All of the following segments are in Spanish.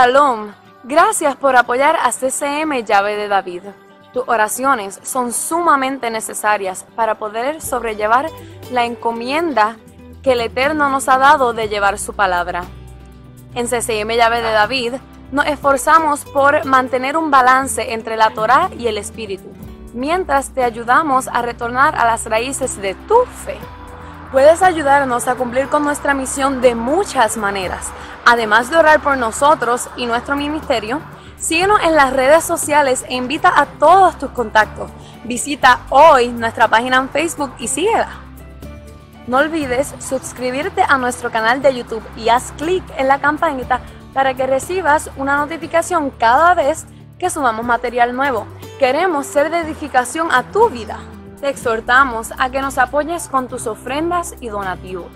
Shalom. Gracias por apoyar a CCM Llave de David. Tus oraciones son sumamente necesarias para poder sobrellevar la encomienda que el Eterno nos ha dado de llevar su palabra. En CCM Llave de David nos esforzamos por mantener un balance entre la Torá y el Espíritu, mientras te ayudamos a retornar a las raíces de tu fe. Puedes ayudarnos a cumplir con nuestra misión de muchas maneras. Además de orar por nosotros y nuestro ministerio, síguenos en las redes sociales e invita a todos tus contactos. Visita hoy nuestra página en Facebook y síguela. No olvides suscribirte a nuestro canal de YouTube y haz clic en la campanita para que recibas una notificación cada vez que subamos material nuevo. Queremos ser de edificación a tu vida. Te exhortamos a que nos apoyes con tus ofrendas y donativos.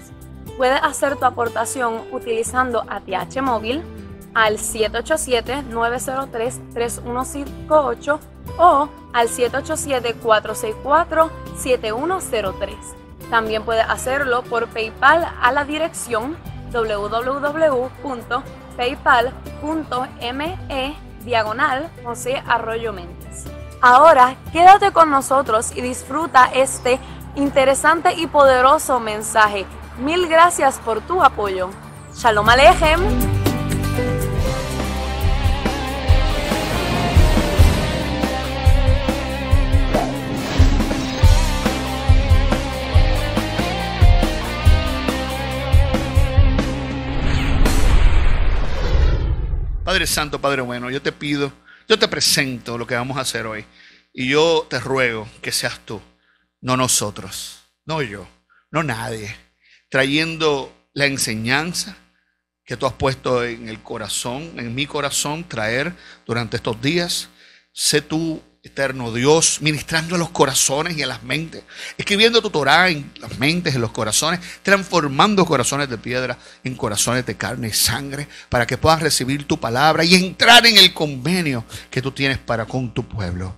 Puedes hacer tu aportación utilizando ATH Móvil al 787-903-3158 o al 787-464-7103. También puedes hacerlo por PayPal a la dirección www.paypal.me diagonal José Arroyo Ahora, quédate con nosotros y disfruta este interesante y poderoso mensaje. Mil gracias por tu apoyo. Shalom Alejem. Padre Santo, Padre bueno, yo te pido yo te presento lo que vamos a hacer hoy y yo te ruego que seas tú, no nosotros, no yo, no nadie, trayendo la enseñanza que tú has puesto en el corazón, en mi corazón, traer durante estos días. Sé tú eterno Dios, ministrando a los corazones y a las mentes, escribiendo tu Torah en las mentes, en los corazones, transformando corazones de piedra en corazones de carne y sangre, para que puedas recibir tu palabra y entrar en el convenio que tú tienes para con tu pueblo.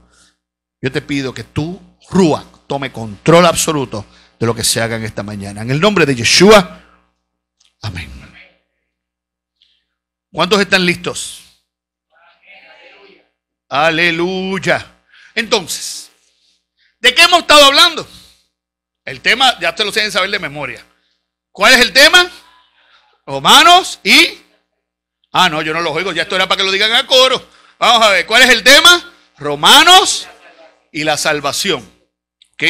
Yo te pido que tú, Rúa, tome control absoluto de lo que se haga en esta mañana. En el nombre de Yeshua, amén. ¿Cuántos están listos? Aleluya. Entonces, ¿de qué hemos estado hablando? El tema, ya te lo saben saber de memoria. ¿Cuál es el tema? Romanos y... Ah, no, yo no lo oigo, ya esto era para que lo digan a coro. Vamos a ver, ¿cuál es el tema? Romanos y la salvación. ¿Ok?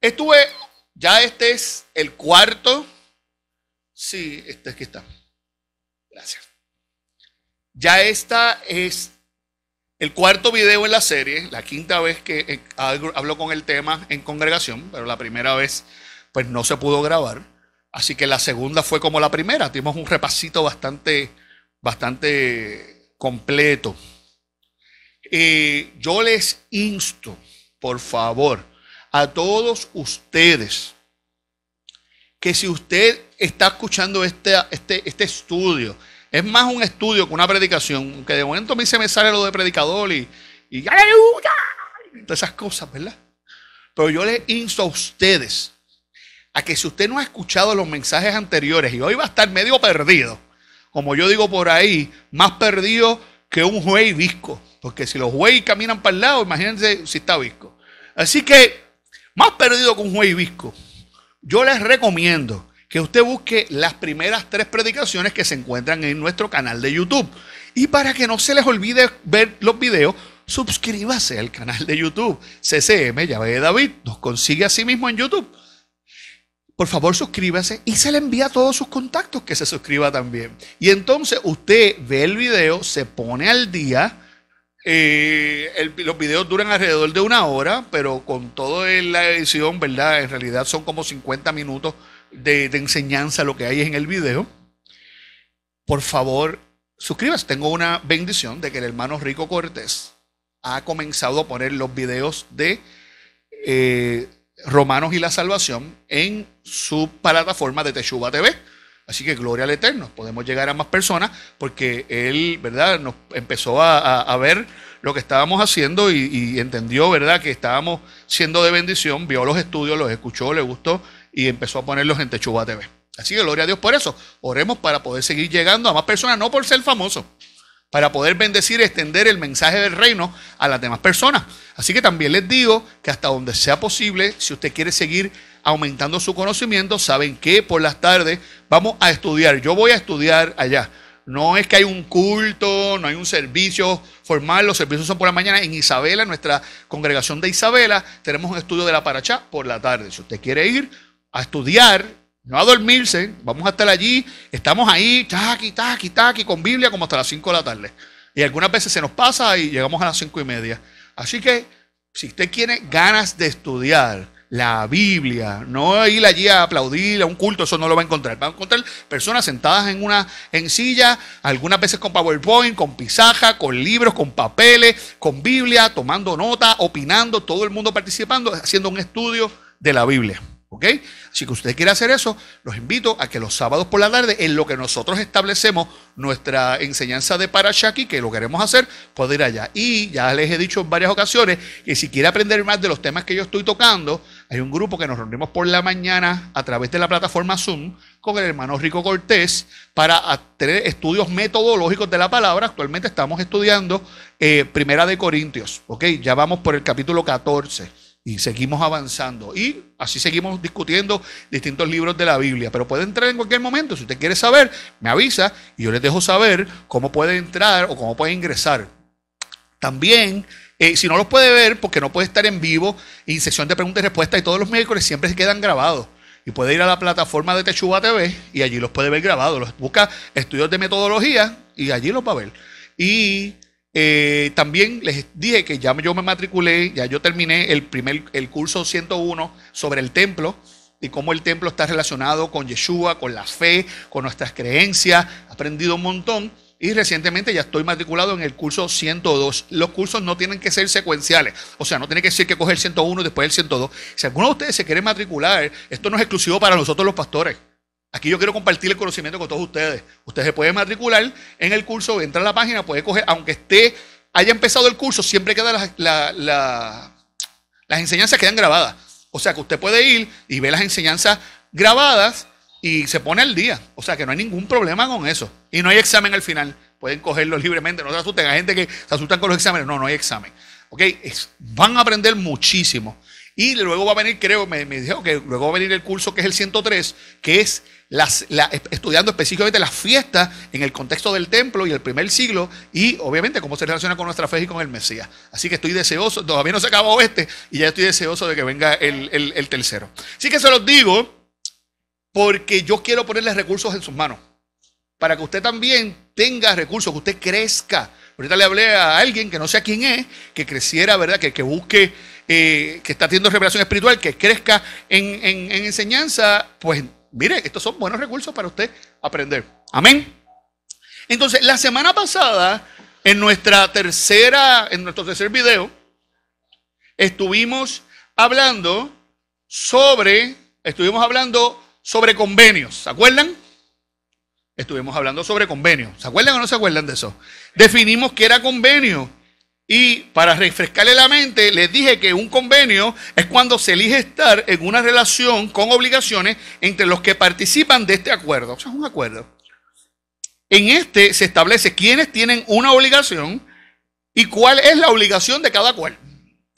Estuve, ya este es el cuarto. Sí, este aquí está. Gracias. Ya esta es el cuarto video en la serie, la quinta vez que eh, hablo con el tema en congregación, pero la primera vez pues no se pudo grabar. Así que la segunda fue como la primera. Tuvimos un repasito bastante, bastante completo. Eh, yo les insto, por favor, a todos ustedes, que si usted está escuchando este, este, este estudio, es más un estudio que una predicación, Que de momento a mí se me sale lo de predicador y, y Todas esas cosas, ¿verdad? Pero yo les insto a ustedes a que si usted no ha escuchado los mensajes anteriores y hoy va a estar medio perdido, como yo digo por ahí, más perdido que un juez visco, porque si los jueces caminan para el lado, imagínense si está visco. Así que, más perdido que un juez visco, yo les recomiendo que usted busque las primeras tres predicaciones que se encuentran en nuestro canal de YouTube. Y para que no se les olvide ver los videos, suscríbase al canal de YouTube CCM Llave de David. Nos consigue así mismo en YouTube. Por favor, suscríbase y se le envía a todos sus contactos que se suscriba también. Y entonces usted ve el video, se pone al día. Eh, los videos duran alrededor de una hora, pero con todo en la edición, ¿verdad? En realidad son como 50 minutos de, enseñanza, lo que hay en el video, por favor, suscríbase. Tengo una bendición de que el hermano Rico Cortés ha comenzado a poner los videos de eh, Romanos y la Salvación en su plataforma de techuba TV. Así que gloria al Eterno. Podemos llegar a más personas porque él, ¿verdad?, nos empezó a, ver lo que estábamos haciendo y, y, entendió, ¿verdad?, que estábamos siendo de bendición, vio los estudios, los escuchó, le gustó y empezó a ponerlos en Techuba TV. Así que gloria a Dios por eso. Oremos para poder seguir llegando a más personas, no por ser famoso, para poder bendecir y extender el mensaje del reino a las demás personas. Así que también les digo que hasta donde sea posible, si usted quiere seguir aumentando su conocimiento, saben que por las tardes vamos a estudiar. Yo voy a estudiar allá. No es que hay un culto, no hay un servicio formal, los servicios son por la mañana. En Isabela, nuestra congregación de Isabela, tenemos un estudio de la Parachá por la tarde. Si usted quiere ir, a estudiar, no a dormirse, vamos a estar allí, estamos ahí, taqui, taqui, taqui, con Biblia como hasta las 5 de la tarde. Y algunas veces se nos pasa y llegamos a las 5 y media. Así que si usted tiene ganas de estudiar la Biblia, no ir allí a aplaudir a un culto, eso no lo va a encontrar. Va a encontrar personas sentadas en una en silla, algunas veces con PowerPoint, con pisaja, con libros, con papeles, con Biblia, tomando nota, opinando, todo el mundo participando, haciendo un estudio de la Biblia. ¿Ok? Así que usted quiere hacer eso, los invito a que los sábados por la tarde, en lo que nosotros establecemos nuestra enseñanza de Parashaki, que lo queremos hacer, puede ir allá. Y ya les he dicho en varias ocasiones que si quiere aprender más de los temas que yo estoy tocando, hay un grupo que nos reunimos por la mañana a través de la plataforma Zoom con el hermano Rico Cortés para tener estudios metodológicos de la palabra. Actualmente estamos estudiando eh, Primera de Corintios, ¿ok? Ya vamos por el capítulo 14. Y seguimos avanzando. Y así seguimos discutiendo distintos libros de la Biblia. Pero puede entrar en cualquier momento. Si usted quiere saber, me avisa y yo les dejo saber cómo puede entrar o cómo puede ingresar. También, eh, si no los puede ver, porque no puede estar en vivo, y sesión de preguntas y respuestas y todos los miércoles siempre se quedan grabados. Y puede ir a la plataforma de Techuba TV y allí los puede ver grabados. busca estudios de metodología y allí los va a ver. Y eh, también les dije que ya yo me matriculé, ya yo terminé el primer el curso 101 sobre el templo y cómo el templo está relacionado con Yeshua, con la fe, con nuestras creencias. He aprendido un montón y recientemente ya estoy matriculado en el curso 102. Los cursos no tienen que ser secuenciales, o sea, no tiene que decir que coger el 101 y después el 102. Si alguno de ustedes se quiere matricular, esto no es exclusivo para nosotros los pastores. Aquí yo quiero compartir el conocimiento con todos ustedes. Ustedes se pueden matricular en el curso, entra a la página, puede coger, aunque esté, haya empezado el curso, siempre quedan las enseñanzas quedan grabadas. O sea que usted puede ir y ver las enseñanzas grabadas y se pone al día. O sea que no hay ningún problema con eso. Y no hay examen al final. Pueden cogerlo libremente, no se asusten. Hay gente que se asustan con los exámenes. No, no hay examen. ¿Ok? van a aprender muchísimo. Y luego va a venir, creo, me, me que luego va a venir el curso que es el 103, que es estudiando específicamente las fiestas en el contexto del templo y el primer siglo y obviamente cómo se relaciona con nuestra fe y con el Mesías. Así que estoy deseoso, todavía no se acabó este y ya estoy deseoso de que venga el, tercero. Así que se los digo porque yo quiero ponerles recursos en sus manos para que usted también tenga recursos, que usted crezca. Ahorita le hablé a alguien que no sé quién es, que creciera, ¿verdad? Que, busque, eh, que está teniendo revelación espiritual, que crezca en, en enseñanza, pues mire, estos son buenos recursos para usted aprender. Amén. Entonces, la semana pasada, en nuestra tercera, en nuestro tercer video, estuvimos hablando sobre, estuvimos hablando sobre convenios, ¿se acuerdan? Estuvimos hablando sobre convenios, ¿se acuerdan o no se acuerdan de eso? Definimos qué era convenio y para refrescarle la mente, les dije que un convenio es cuando se elige estar en una relación con obligaciones entre los que participan de este acuerdo. O sea, es un acuerdo. En este se establece quiénes tienen una obligación y cuál es la obligación de cada cual.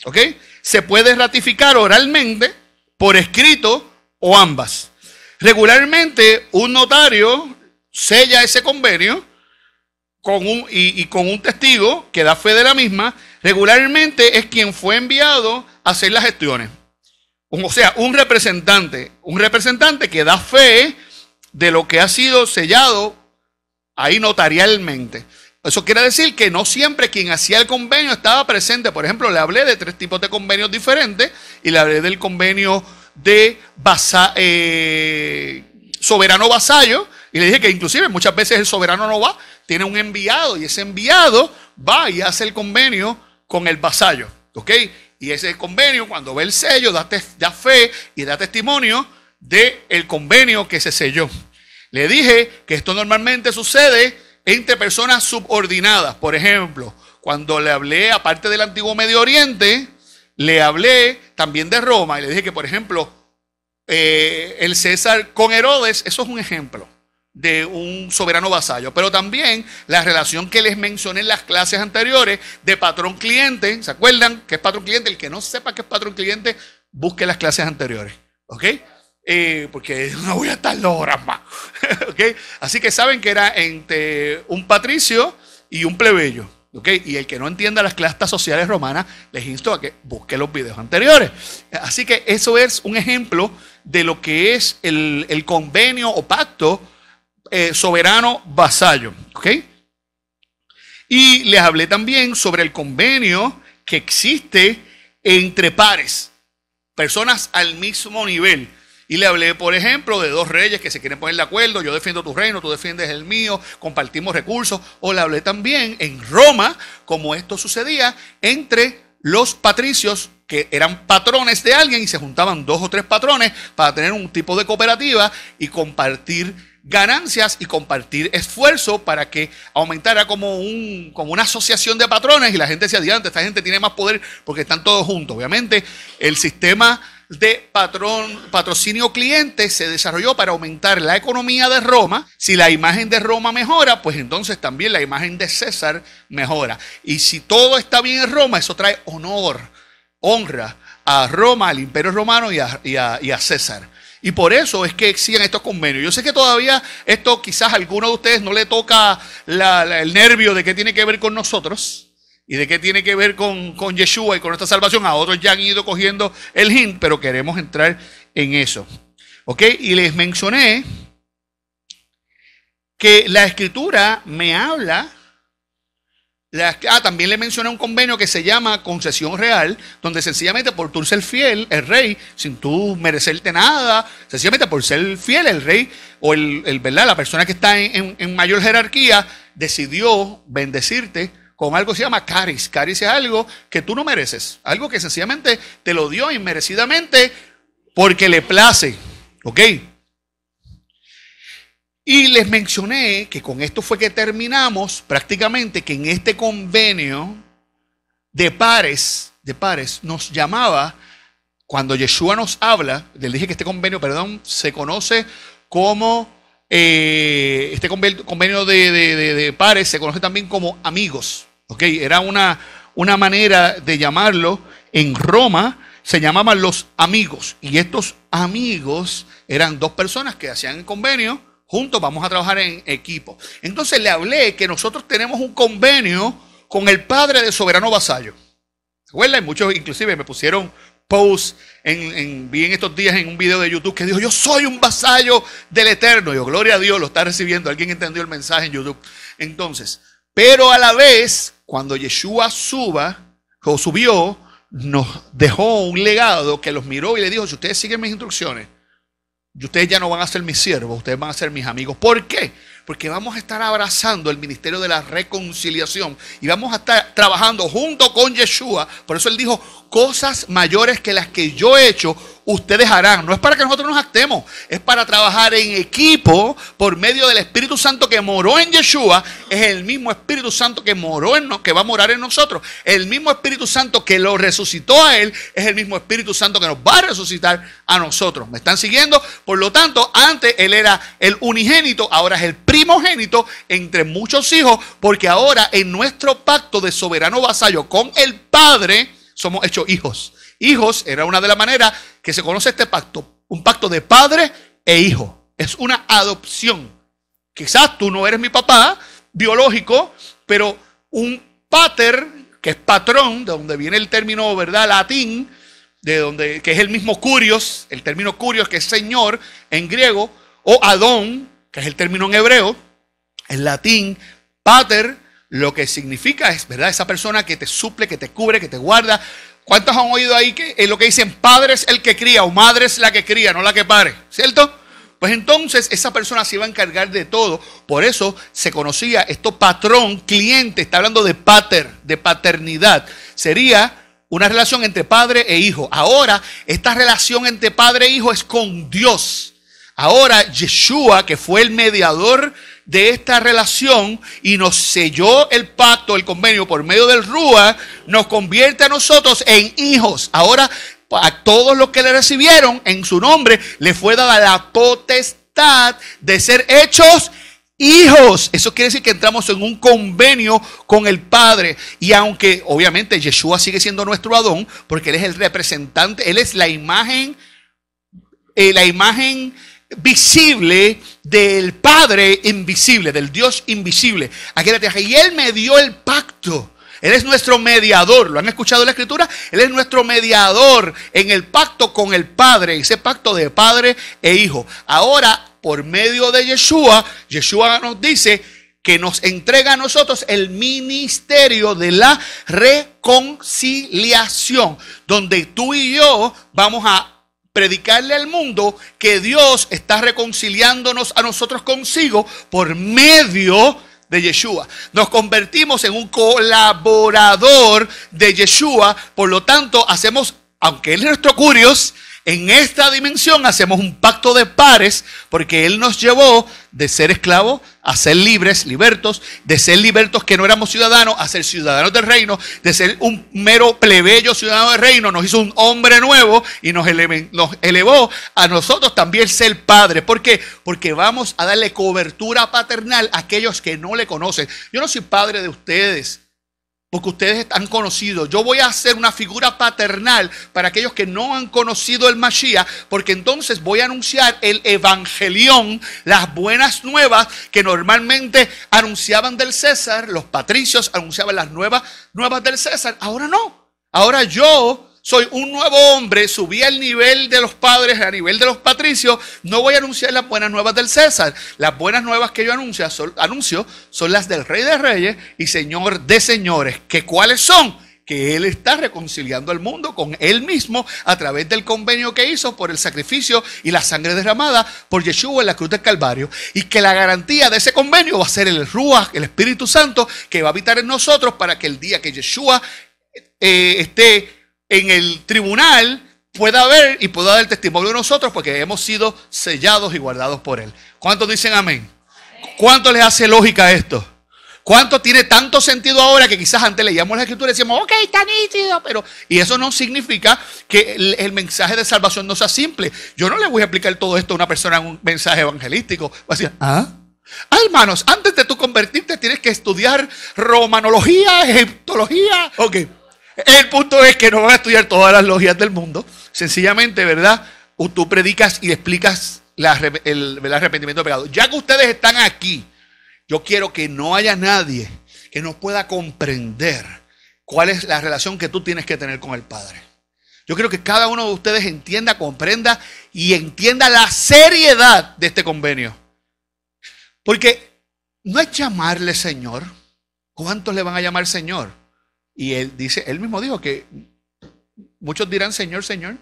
¿Ok? Se puede ratificar oralmente, por escrito o ambas. Regularmente un notario sella ese convenio con y, con un testigo que da fe de la misma, regularmente es quien fue enviado a hacer las gestiones. O sea, un representante, un representante que da fe de lo que ha sido sellado ahí notarialmente. Eso quiere decir que no siempre quien hacía el convenio estaba presente. Por ejemplo, le hablé de tres tipos de convenios diferentes y le hablé del convenio de eh, soberano vasallo y le dije que inclusive muchas veces el soberano no va, tiene un enviado y ese enviado va y hace el convenio con el vasallo. ¿Ok? Y ese convenio, cuando ve el sello, da, fe y da testimonio del el convenio que se selló. Le dije que esto normalmente sucede entre personas subordinadas. Por ejemplo, cuando le hablé, aparte del antiguo Medio Oriente, le hablé también de Roma y le dije que, por ejemplo, eh, el César con Herodes, eso es un ejemplo de un soberano vasallo, pero también la relación que les mencioné en las clases anteriores de patrón cliente, ¿se acuerdan? ¿Qué es patrón cliente? El que no sepa qué es patrón cliente, busque las clases anteriores, ¿ok? Eh, porque no voy a estar dos horas más, ¿ok? Así que saben que era entre un patricio y un plebeyo, ¿ok? Y el que no entienda las clases sociales romanas, les insto a que busque los videos anteriores. Así que eso es un ejemplo de lo que es el convenio o pacto eh, soberano vasallo. ¿Ok? Y les hablé también sobre el convenio que existe entre pares, personas al mismo nivel. Y le hablé, por ejemplo, de dos reyes que se quieren poner de acuerdo, yo defiendo tu reino, tú defiendes el mío, compartimos recursos. O le hablé también en Roma, como esto sucedía entre los patricios, que eran patrones de alguien y se juntaban dos o tres patrones para tener un tipo de cooperativa y compartir ganancias y compartir esfuerzo para que aumentara como, un, como una asociación de patrones y la gente se adiante, esta gente tiene más poder porque están todos juntos. Obviamente el sistema de patrón, patrocinio cliente se desarrolló para aumentar la economía de Roma. Si la imagen de Roma mejora, pues entonces también la imagen de César mejora. Y si todo está bien en Roma, eso trae honor, honra a Roma, al imperio romano y a, y a César. Y por eso es que existen estos convenios. Yo sé que todavía esto quizás a alguno de ustedes no le toca el nervio de qué tiene que ver con nosotros y de qué tiene que ver con, con Yeshua y con nuestra salvación. A otros ya han ido cogiendo el hint, pero queremos entrar en eso. ¿Ok? Y les mencioné que la escritura me habla ah, también le mencioné un convenio que se llama concesión real, donde sencillamente por tú ser fiel, el rey, sin tú merecerte nada, sencillamente por ser fiel, el rey o el, ¿verdad? la persona que está en, en, mayor jerarquía decidió bendecirte con algo que se llama caris. Caris es algo que tú no mereces, algo que sencillamente te lo dio inmerecidamente porque le place. ¿Ok? Y les mencioné que con esto fue que terminamos prácticamente que en este convenio de pares, de pares, nos llamaba, cuando Yeshua nos habla, les dije que este convenio, perdón, se conoce como, eh, este convenio de, pares se conoce también como amigos, ¿ok? Era una, una manera de llamarlo en Roma, se llamaban los amigos, y estos amigos eran dos personas que hacían el convenio, Juntos vamos a trabajar en equipo. Entonces le hablé que nosotros tenemos un convenio con el padre de Soberano Vasallo. ¿Se acuerdan? Muchos inclusive me pusieron post en, vi en estos días en un video de YouTube que dijo, yo soy un vasallo del Eterno. Y yo, gloria a Dios, lo está recibiendo. Alguien entendió el mensaje en YouTube. Entonces, pero a la vez, cuando Yeshua suba o subió, nos dejó un legado que los miró y le dijo, si ustedes siguen mis instrucciones, y ustedes ya no van a ser mis siervos, ustedes van a ser mis amigos. ¿Por qué? Porque vamos a estar abrazando el ministerio de la reconciliación y vamos a estar trabajando junto con Yeshua. Por eso él dijo, cosas mayores que las que yo he hecho, ustedes harán. No es para que nosotros nos actemos, es para trabajar en equipo por medio del Espíritu Santo que moró en Yeshua. Es el mismo Espíritu Santo que moró en nos, que va a morar en nosotros. El mismo Espíritu Santo que lo resucitó a él es el mismo Espíritu Santo que nos va a resucitar a nosotros. ¿Me están siguiendo? Por lo tanto, antes él era el unigénito, ahora es el primogénito entre muchos hijos, porque ahora en nuestro pacto de soberano vasallo con el Padre, somos hechos hijos. Hijos era una de las maneras que se conoce este pacto, un pacto de padre e hijo. Es una adopción. Quizás tú no eres mi papá biológico, pero un pater, que es patrón, de donde viene el término, ¿verdad? Latín, de donde, que es el mismo curios, el término curios, que es señor en griego, o adón, que es el término en hebreo, en latín, pater, lo que significa es, ¿verdad? Esa persona que te suple, que te cubre, que te guarda. ¿Cuántos han oído ahí que es eh, lo que dicen padre es el que cría o madre es la que cría, no la que pare? ¿Cierto? Pues entonces esa persona se iba a encargar de todo. Por eso se conocía esto patrón, cliente, está hablando de pater, de paternidad. Sería una relación entre padre e hijo. Ahora, esta relación entre padre e hijo es con Dios. Ahora, Yeshua, que fue el mediador de esta relación y nos selló el pacto, el convenio por medio del Rúa, nos convierte a nosotros en hijos. Ahora, a todos los que le recibieron en su nombre, le fue dada la potestad de ser hechos hijos. Eso quiere decir que entramos en un convenio con el Padre. Y aunque obviamente Yeshua sigue siendo nuestro Adón, porque Él es el representante, Él es la imagen, eh, la imagen visible del Padre invisible, del Dios invisible. Aquí y Él me dio el pacto. Él es nuestro mediador. ¿Lo han escuchado en la escritura? Él es nuestro mediador en el pacto con el Padre, ese pacto de Padre e Hijo. Ahora, por medio de Yeshua, Yeshua nos dice que nos entrega a nosotros el ministerio de la reconciliación, donde tú y yo vamos a predicarle al mundo que Dios está reconciliándonos a nosotros consigo por medio de Yeshua. Nos convertimos en un colaborador de Yeshua, por lo tanto hacemos, aunque Él es nuestro curioso, en esta dimensión hacemos un pacto de pares porque Él nos llevó de ser esclavos a ser libres, libertos, de ser libertos que no éramos ciudadanos, a ser ciudadanos del reino, de ser un mero plebeyo ciudadano del reino, nos hizo un hombre nuevo y nos, elevó a nosotros también ser padre. ¿Por qué? Porque vamos a darle cobertura paternal a aquellos que no le conocen. Yo no soy padre de ustedes porque ustedes han conocido. Yo voy a hacer una figura paternal para aquellos que no han conocido el Mashiach, porque entonces voy a anunciar el Evangelión, las buenas nuevas que normalmente anunciaban del César, los patricios anunciaban las nuevas, nuevas del César. Ahora no. Ahora yo soy un nuevo hombre, subí al nivel de los padres, al nivel de los patricios, no voy a anunciar las buenas nuevas del César. Las buenas nuevas que yo anuncio son, anuncio son las del Rey de Reyes y Señor de Señores. ¿Que ¿Cuáles son? Que Él está reconciliando al mundo con Él mismo a través del convenio que hizo por el sacrificio y la sangre derramada por Yeshua en la cruz del Calvario. Y que la garantía de ese convenio va a ser el Ruach, el Espíritu Santo, que va a habitar en nosotros para que el día que Yeshua eh, esté en el tribunal pueda haber y pueda dar testimonio de nosotros porque hemos sido sellados y guardados por Él. ¿Cuántos dicen amén? ¿Cuánto les hace lógica esto? ¿Cuánto tiene tanto sentido ahora que quizás antes leíamos la escritura y decíamos, ok, está nítido, pero... Y eso no significa que el, mensaje de salvación no sea simple. Yo no le voy a explicar todo esto a una persona en un mensaje evangelístico. Va a decir, ah, ah, hermanos, antes de tú convertirte tienes que estudiar romanología, egiptología. Ok, el punto es que no van a estudiar todas las logias del mundo. Sencillamente, ¿verdad? tú predicas y explicas el, el, arrepentimiento de pecado. Ya que ustedes están aquí, yo quiero que no haya nadie que no pueda comprender cuál es la relación que tú tienes que tener con el Padre. Yo quiero que cada uno de ustedes entienda, comprenda y entienda la seriedad de este convenio. Porque no es llamarle Señor. ¿Cuántos le van a llamar Señor? Y él dice, él mismo dijo que muchos dirán Señor, Señor,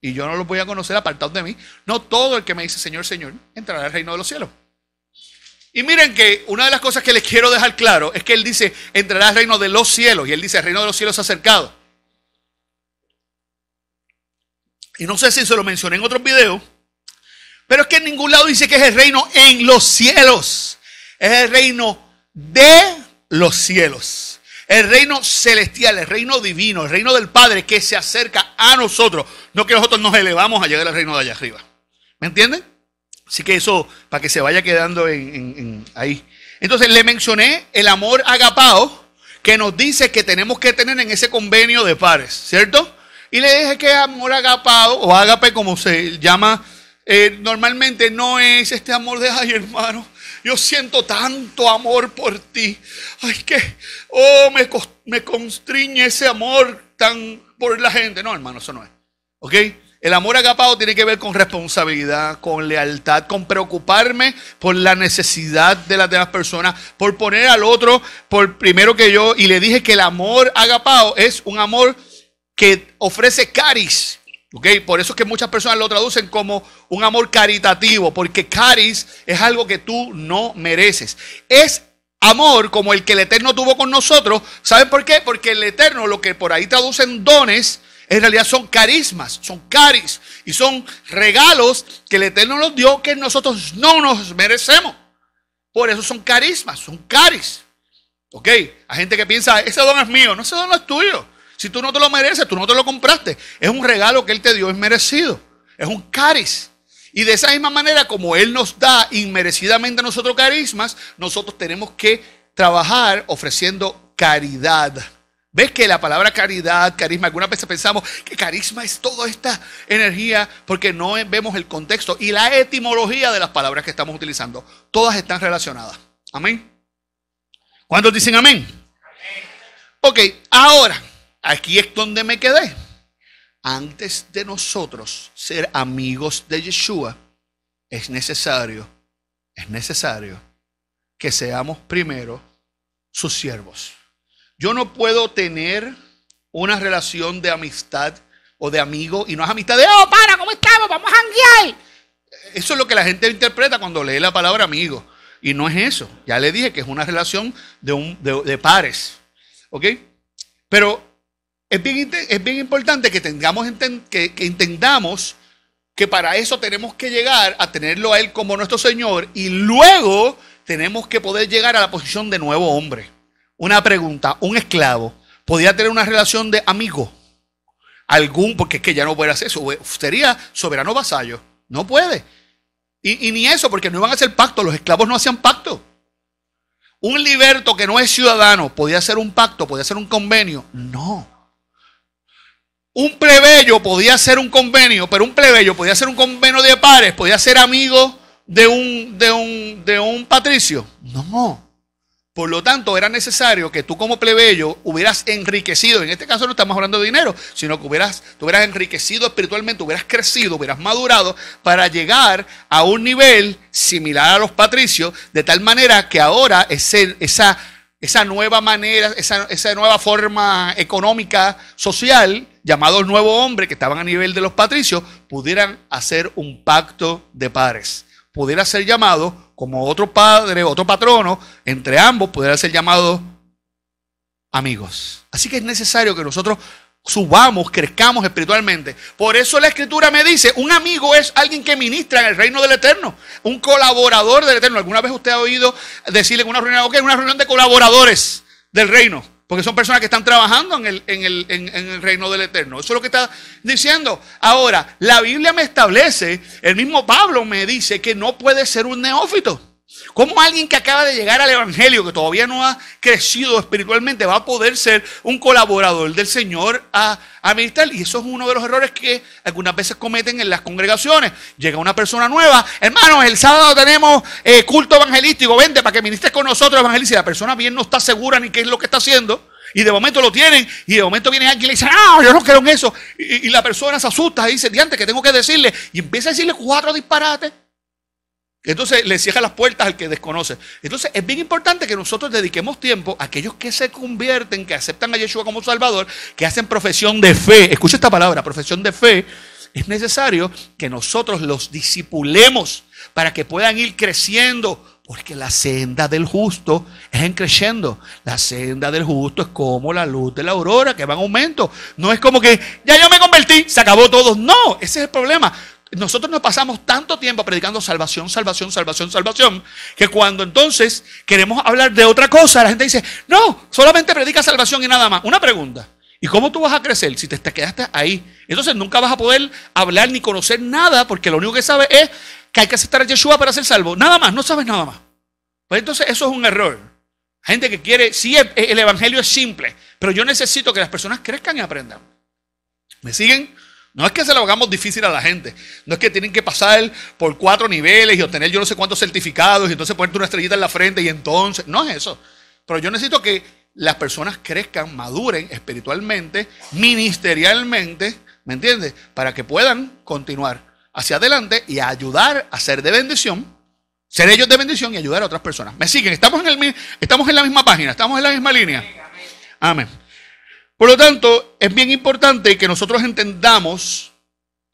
y yo no los voy a conocer apartados de mí. No todo el que me dice Señor, Señor entrará al reino de los cielos. Y miren que una de las cosas que les quiero dejar claro es que él dice entrará al reino de los cielos y él dice el reino de los cielos se ha acercado. Y no sé si se lo mencioné en otros videos, pero es que en ningún lado dice que es el reino en los cielos. Es el reino de los cielos. El reino celestial, el reino divino, el reino del Padre que se acerca a nosotros. No que nosotros nos elevamos a llegar al reino de allá arriba. ¿Me entienden? Así que eso, para que se vaya quedando en, ahí. Entonces le mencioné el amor agapado, que nos dice que tenemos que tener en ese convenio de pares, ¿cierto? Y le dije que amor agapado, o agape como se llama eh, normalmente no es este amor de ahí, hermano yo siento tanto amor por ti. Ay, que, oh, me, me constriñe ese amor tan por la gente. No, hermano, eso no es. ¿Ok? El amor agapado tiene que ver con responsabilidad, con lealtad, con preocuparme por la necesidad de las demás personas, por poner al otro por primero que yo. Y le dije que el amor agapado es un amor que ofrece caris, Okay, por eso es que muchas personas lo traducen como un amor caritativo, porque caris es algo que tú no mereces. Es amor como el que el Eterno tuvo con nosotros. ¿Saben por qué? Porque el Eterno, lo que por ahí traducen dones, en realidad son carismas, son caris y son regalos que el Eterno nos dio que nosotros no nos merecemos. Por eso son carismas, son caris. ¿Ok? Hay gente que piensa, ese don es mío, no, ese don es tuyo. Si tú no te lo mereces, tú no te lo compraste. Es un regalo que Él te dio, es merecido. Es un caris. Y de esa misma manera, como Él nos da inmerecidamente a nosotros carismas, nosotros tenemos que trabajar ofreciendo caridad. ¿Ves que la palabra caridad, carisma, algunas veces pensamos que carisma es toda esta energía porque no vemos el contexto y la etimología de las palabras que estamos utilizando. Todas están relacionadas. Amén. ¿Cuántos dicen amén? amén. Ok, ahora Aquí es donde me quedé. Antes de nosotros ser amigos de Yeshua, es necesario, es necesario que seamos primero sus siervos. Yo no puedo tener una relación de amistad o de amigo y no es amistad de, oh, para, ¿cómo estamos? Vamos a janguear. Eso es lo que la gente interpreta cuando lee la palabra amigo. Y no es eso. Ya le dije que es una relación de, un, de pares. ¿Ok? Pero es bien, importante que, tengamos, entendamos que para eso tenemos que llegar a tenerlo a Él como nuestro Señor y luego tenemos que poder llegar a la posición de nuevo hombre. Una pregunta, un esclavo, ¿podía tener una relación de amigo? Algún, porque es que ya no puede hacer eso, sería soberano vasallo, no puede. Y, y ni eso, porque no iban a hacer pacto, los esclavos no hacían pacto. Un liberto que no es ciudadano, ¿podía hacer un pacto, podía hacer un convenio? No un plebeyo podía ser un convenio, pero un plebeyo podía ser un convenio de pares, podía ser amigo de un, de un, patricio. No. Por lo tanto, era necesario que tú como plebeyo hubieras enriquecido, en este caso no estamos hablando de dinero, sino que hubieras, hubieras enriquecido espiritualmente, hubieras crecido, hubieras madurado para llegar a un nivel similar a los patricios, de tal manera que ahora esa, esa nueva manera, esa, esa nueva forma económica, social, llamados nuevo hombre, que estaban a nivel de los patricios, pudieran hacer un pacto de padres. Pudiera ser llamado como otro padre, otro patrono, entre ambos pudiera ser llamado amigos. Así que es necesario que nosotros subamos, crezcamos espiritualmente. Por eso la escritura me dice, un amigo es alguien que ministra en el reino del Eterno, un colaborador del Eterno. ¿Alguna vez usted ha oído decirle en una reunión, ok, una reunión de colaboradores del reino? Porque son personas que están trabajando en el, en, el, en, el, reino del eterno. Eso es lo que está diciendo. Ahora, la Biblia me establece, el mismo Pablo me dice que no puede ser un neófito. ¿Cómo alguien que acaba de llegar al Evangelio, que todavía no ha crecido espiritualmente, va a poder ser un colaborador del Señor a, ministrar? Y eso es uno de los errores que algunas veces cometen en las congregaciones. Llega una persona nueva, hermanos, el sábado tenemos eh, culto evangelístico, vente para que ministres con nosotros Y La persona bien no está segura ni qué es lo que está haciendo. Y de momento lo tienen, y de momento viene alguien y le dice, no, ah, yo no quiero en eso. Y, la persona se asusta y dice, diante, que tengo que decirle? Y empieza a decirle cuatro disparates. Entonces le cierra las puertas al que desconoce. Entonces es bien importante que nosotros dediquemos tiempo a aquellos que se convierten, que aceptan a Yeshua como Salvador, que hacen profesión de fe. Escucha esta palabra, profesión de fe. Es necesario que nosotros los disipulemos para que puedan ir creciendo. Porque la senda del justo es en creciendo. La senda del justo es como la luz de la aurora que va en aumento. No es como que ya yo me convertí, se acabó todo. No, ese es el problema. Nosotros nos pasamos tanto tiempo predicando salvación, salvación, salvación, salvación, que cuando entonces queremos hablar de otra cosa, la gente dice, no, solamente predica salvación y nada más. Una pregunta. ¿Y cómo tú vas a crecer si te, quedaste ahí? Entonces nunca vas a poder hablar ni conocer nada porque lo único que sabes es que hay que aceptar a Yeshua para ser salvo. Nada más, no sabes nada más. Pues entonces eso es un error. Gente que quiere, sí, el evangelio es simple, pero yo necesito que las personas crezcan y aprendan. ¿Me siguen? No es que se lo hagamos difícil a la gente. No es que tienen que pasar por cuatro niveles y obtener yo no sé cuántos certificados y entonces ponerte una estrellita en la frente y entonces. No es eso. Pero yo necesito que las personas crezcan, maduren espiritualmente, ministerialmente, ¿me entiendes? Para que puedan continuar hacia adelante y ayudar a ser de bendición, ser ellos de bendición y ayudar a otras personas. ¿Me siguen? Estamos en, el, estamos en la misma página, estamos en la misma línea. Amén. Por lo tanto, es bien importante que nosotros entendamos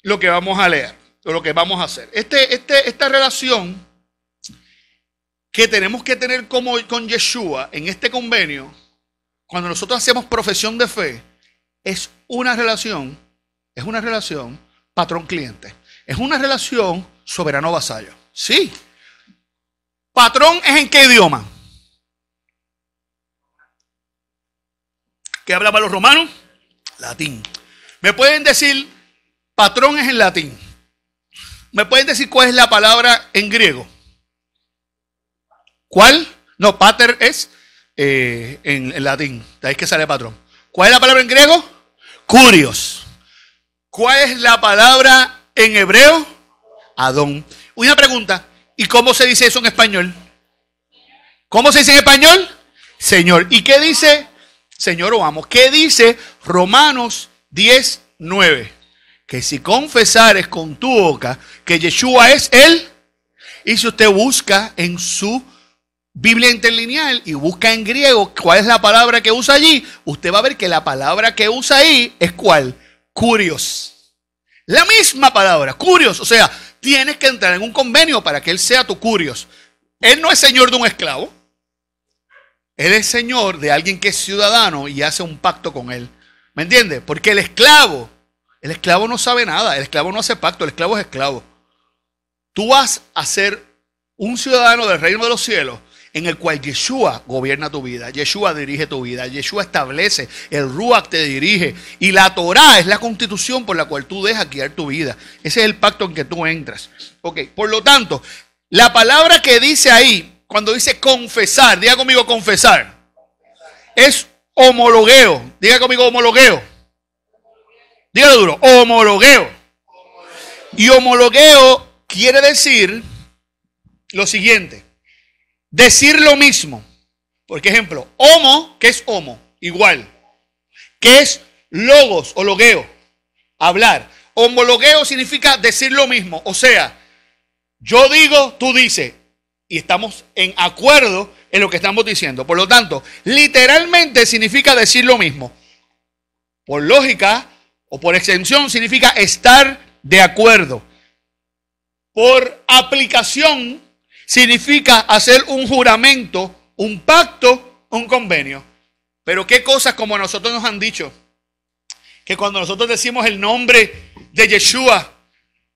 lo que vamos a leer, o lo que vamos a hacer. Este, este, esta relación que tenemos que tener como con Yeshua en este convenio, cuando nosotros hacemos profesión de fe, es una relación, es una relación patrón-cliente. Es una relación soberano-vasallo. Sí. Patrón es en qué idioma? que hablaban los romanos? Latín. ¿Me pueden decir patrón es en latín? ¿Me pueden decir cuál es la palabra en griego? ¿Cuál? No, pater es eh, en, en, latín. De ahí que sale patrón. ¿Cuál es la palabra en griego? Curios. ¿Cuál es la palabra en hebreo? Adón. Una pregunta. ¿Y cómo se dice eso en español? ¿Cómo se dice en español? Señor. ¿Y qué dice Señor vamos, ¿Qué dice Romanos 10, Que si confesares con tu boca que Yeshua es Él, y si usted busca en su Biblia interlineal y busca en griego cuál es la palabra que usa allí, usted va a ver que la palabra que usa ahí es cuál? Curios. La misma palabra, curios. O sea, tienes que entrar en un convenio para que Él sea tu curios. Él no es señor de un esclavo. Él es señor de alguien que es ciudadano y hace un pacto con él. ¿Me entiendes? Porque el esclavo, el esclavo no sabe nada, el esclavo no hace pacto, el esclavo es esclavo. Tú vas a ser un ciudadano del reino de los cielos en el cual Yeshua gobierna tu vida, Yeshua dirige tu vida, Yeshua establece, el Ruach te dirige y la Torah es la constitución por la cual tú dejas guiar tu vida. Ese es el pacto en que tú entras. Ok, por lo tanto, la palabra que dice ahí, cuando dice confesar, diga conmigo confesar, es homologueo. Diga conmigo homologueo. Dígalo duro, homologueo. Y homologueo quiere decir lo siguiente, decir lo mismo. Porque ejemplo, homo, que es homo? Igual. Que es logos homologeo, Hablar. Homologueo significa decir lo mismo. O sea, yo digo, tú dices y estamos en acuerdo en lo que estamos diciendo. Por lo tanto, literalmente significa decir lo mismo. Por lógica o por extensión significa estar de acuerdo. Por aplicación significa hacer un juramento, un pacto, un convenio. Pero qué cosas como nosotros nos han dicho. Que cuando nosotros decimos el nombre de Yeshua,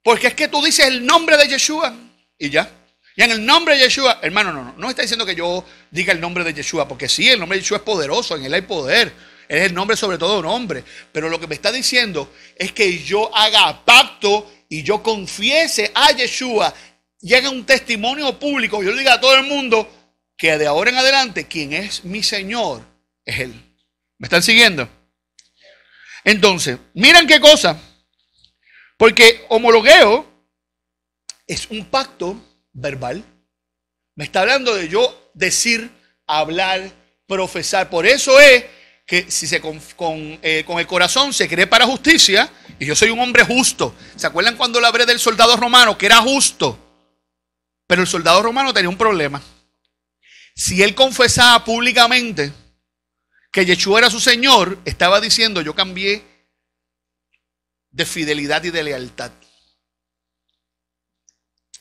porque es que tú dices el nombre de Yeshua y ya. Y en el nombre de Yeshua, hermano, no, no, no está diciendo que yo diga el nombre de Yeshua, porque sí, el nombre de Yeshua es poderoso, en él hay poder. Él es el nombre sobre todo un hombre. Pero lo que me está diciendo es que yo haga pacto y yo confiese a Yeshua, llegue un testimonio público, yo le diga a todo el mundo que de ahora en adelante quien es mi Señor es Él. ¿Me están siguiendo? Entonces, miren qué cosa. Porque homologueo es un pacto verbal. Me está hablando de yo decir, hablar, profesar. Por eso es que si se eh, con, el corazón se cree para justicia, y yo soy un hombre justo. ¿Se acuerdan cuando le hablé del soldado romano que era justo? Pero el soldado romano tenía un problema. Si él confesaba públicamente que Yeshua era su Señor, estaba diciendo, yo cambié de fidelidad y de lealtad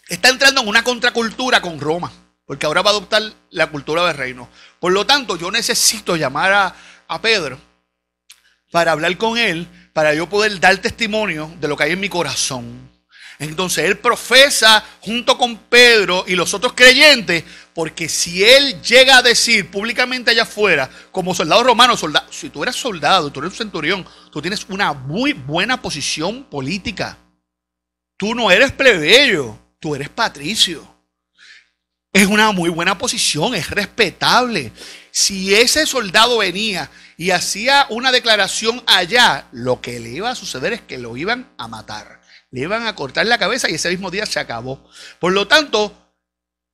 está entrando en una contracultura con Roma, porque ahora va a adoptar la cultura del reino. Por lo tanto, yo necesito llamar a, Pedro para hablar con él, para yo poder dar testimonio de lo que hay en mi corazón. Entonces él profesa junto con Pedro y los otros creyentes, porque si él llega a decir públicamente allá afuera, como soldado romano, soldado, si tú eres soldado, tú eres un centurión, tú tienes una muy buena posición política. Tú no eres plebeyo tú eres patricio. Es una muy buena posición, es respetable. Si ese soldado venía y hacía una declaración allá, lo que le iba a suceder es que lo iban a matar. Le iban a cortar la cabeza y ese mismo día se acabó. Por lo tanto,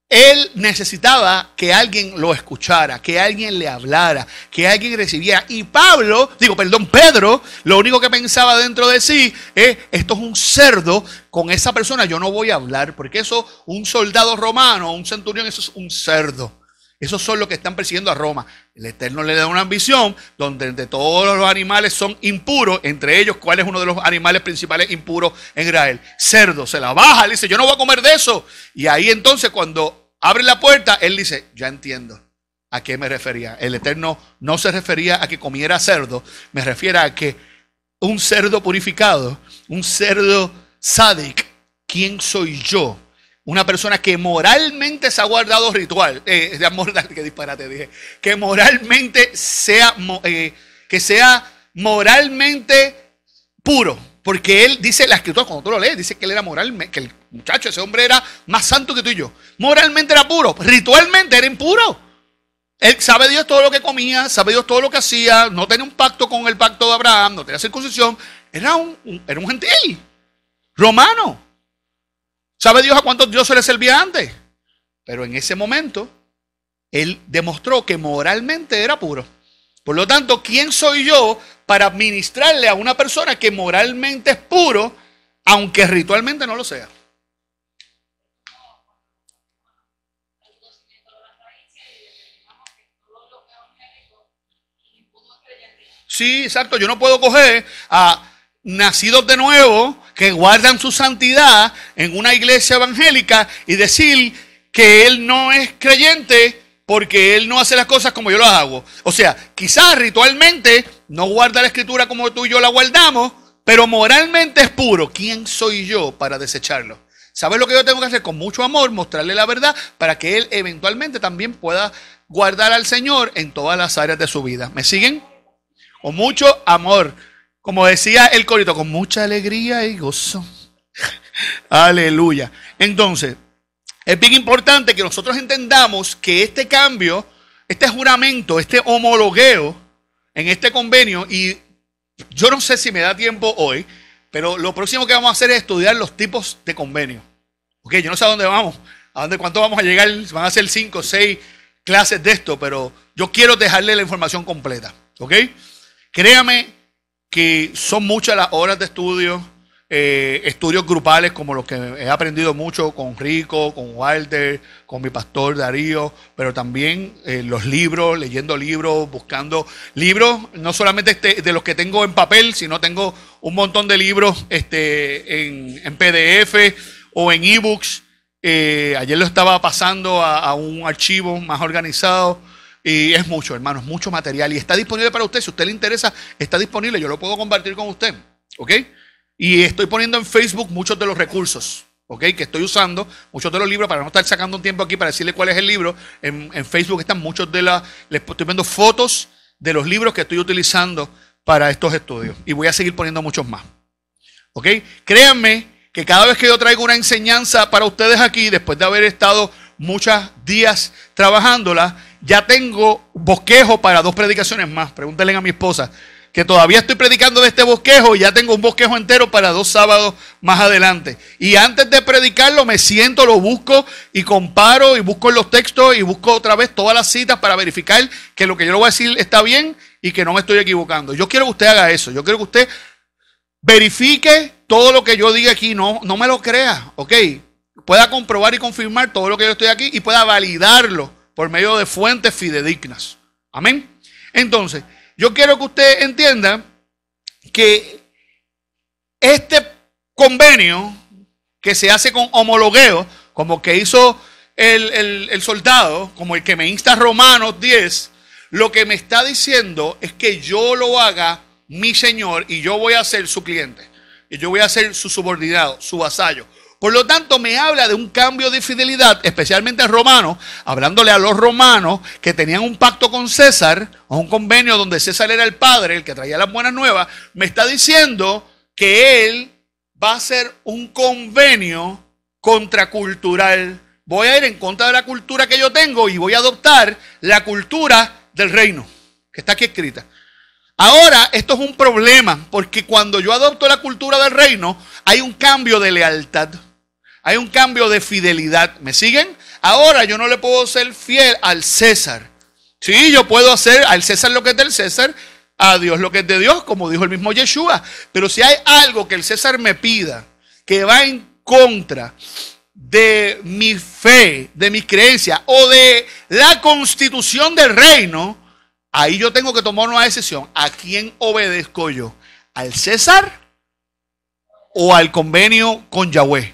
él necesitaba que alguien lo escuchara, que alguien le hablara, que alguien recibiera. Y Pablo, digo, perdón, Pedro, lo único que pensaba dentro de sí es, esto es un cerdo, con esa persona yo no voy a hablar, porque eso, un soldado romano, un centurión, eso es un cerdo. Esos son los que están persiguiendo a Roma. El Eterno le da una ambición donde de todos los animales son impuros, entre ellos, ¿cuál es uno de los animales principales impuros en Israel? Cerdo, se la baja, le dice, yo no voy a comer de eso. Y ahí entonces cuando abre la puerta, él dice, ya entiendo a qué me refería. El Eterno no se refería a que comiera cerdo, me refiere a que un cerdo purificado, un cerdo sádic, ¿quién soy yo una persona que moralmente se ha guardado ritual, eh, de amor, que disparate dije, que moralmente sea, eh, que sea moralmente puro. Porque él dice, la escritura cuando tú lo lees, dice que él era moralmente, que el muchacho, ese hombre era más santo que tú y yo. Moralmente era puro, ritualmente era impuro. Él sabe Dios todo lo que comía, sabe Dios todo lo que hacía, no tenía un pacto con el pacto de Abraham, no tenía circuncisión, era un, era un gentil, romano. ¿Sabe Dios a cuántos dioses le servía antes? Pero en ese momento, él demostró que moralmente era puro. Por lo tanto, ¿quién soy yo para administrarle a una persona que moralmente es puro, aunque ritualmente no lo sea? Sí, exacto. Yo no puedo coger a nacidos de nuevo que guardan su santidad en una iglesia evangélica y decir que él no es creyente porque él no hace las cosas como yo las hago. O sea, quizás ritualmente no guarda la escritura como tú y yo la guardamos, pero moralmente es puro. ¿Quién soy yo para desecharlo? ¿Sabes lo que yo tengo que hacer? Con mucho amor, mostrarle la verdad para que él eventualmente también pueda guardar al Señor en todas las áreas de su vida. ¿Me siguen? Con mucho amor como decía el corito, con mucha alegría y gozo. Aleluya. Entonces, es bien importante que nosotros entendamos que este cambio, este juramento, este homologueo en este convenio, y yo no sé si me da tiempo hoy, pero lo próximo que vamos a hacer es estudiar los tipos de convenio. Ok, yo no sé a dónde vamos, a dónde, cuánto vamos a llegar, van a ser cinco o seis clases de esto, pero yo quiero dejarle la información completa. Ok, créame que son muchas las horas de estudio, eh, estudios grupales como los que he aprendido mucho con Rico, con Walter, con mi pastor Darío, pero también eh, los libros, leyendo libros, buscando libros, no solamente este, de los que tengo en papel, sino tengo un montón de libros este, en, PDF o en ebooks. Eh, ayer lo estaba pasando a un archivo más organizado. Y es mucho, hermanos, mucho material. Y está disponible para usted. Si a usted le interesa, está disponible. Yo lo puedo compartir con usted. ¿Ok? Y estoy poniendo en Facebook muchos de los recursos. ¿Ok? Que estoy usando muchos de los libros para no estar sacando un tiempo aquí para decirle cuál es el libro. En, Facebook están muchos de las. Les estoy viendo fotos de los libros que estoy utilizando para estos estudios. Y voy a seguir poniendo muchos más. ¿Ok? Créanme que cada vez que yo traigo una enseñanza para ustedes aquí, después de haber estado muchos días trabajándola, ya tengo bosquejo para dos predicaciones más. Pregúntele a mi esposa, que todavía estoy predicando de este bosquejo y ya tengo un bosquejo entero para dos sábados más adelante. Y antes de predicarlo me siento, lo busco y comparo y busco en los textos y busco otra vez todas las citas para verificar que lo que yo le voy a decir está bien y que no me estoy equivocando. Yo quiero que usted haga eso, yo quiero que usted verifique todo lo que yo diga aquí, no, no me lo crea, ¿ok? Pueda comprobar y confirmar todo lo que yo estoy aquí y pueda validarlo por medio de fuentes fidedignas. Amén. Entonces, yo quiero que usted entienda que este convenio que se hace con homologueo, como que hizo el, soldado, como el que me insta Romanos 10, lo que me está diciendo es que yo lo haga mi Señor y yo voy a ser su cliente. Y yo voy a ser su subordinado, su vasallo, por lo tanto, me habla de un cambio de fidelidad, especialmente en romanos, hablándole a los romanos que tenían un pacto con César, o un convenio donde César era el padre, el que traía las buenas nuevas, me está diciendo que él va a hacer un convenio contracultural. Voy a ir en contra de la cultura que yo tengo y voy a adoptar la cultura del reino, que está aquí escrita. Ahora, esto es un problema, porque cuando yo adopto la cultura del reino, hay un cambio de lealtad. Hay un cambio de fidelidad. ¿Me siguen? Ahora yo no le puedo ser fiel al César. Sí, yo puedo hacer al César lo que es del César, a Dios lo que es de Dios, como dijo el mismo Yeshua. Pero si hay algo que el César me pida que va en contra de mi fe, de mi creencia o de la constitución del reino, ahí yo tengo que tomar una decisión. ¿A quién obedezco yo? ¿Al César o al convenio con Yahweh?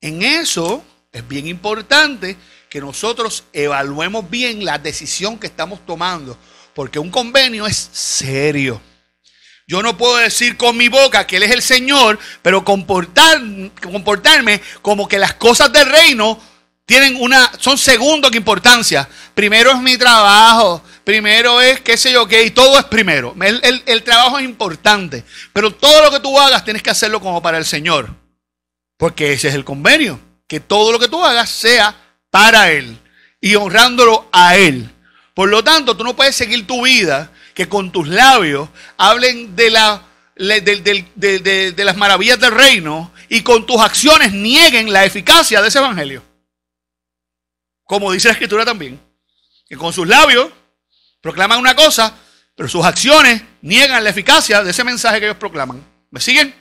En eso es bien importante que nosotros evaluemos bien la decisión que estamos tomando, porque un convenio es serio. Yo no puedo decir con mi boca que Él es el Señor, pero comportarme como que las cosas del reino tienen una, son segundo que importancia. Primero es mi trabajo, primero es qué sé yo qué, y todo es primero. el trabajo es importante, pero todo lo que tú hagas tienes que hacerlo como para el Señor. Porque ese es el convenio, que todo lo que tú hagas sea para Él y honrándolo a Él. Por lo tanto, tú no puedes seguir tu vida que con tus labios hablen de, las maravillas del reino y con tus acciones nieguen la eficacia de ese evangelio. Como dice la escritura también, que con sus labios proclaman una cosa, pero sus acciones niegan la eficacia de ese mensaje que ellos proclaman. ¿Me siguen?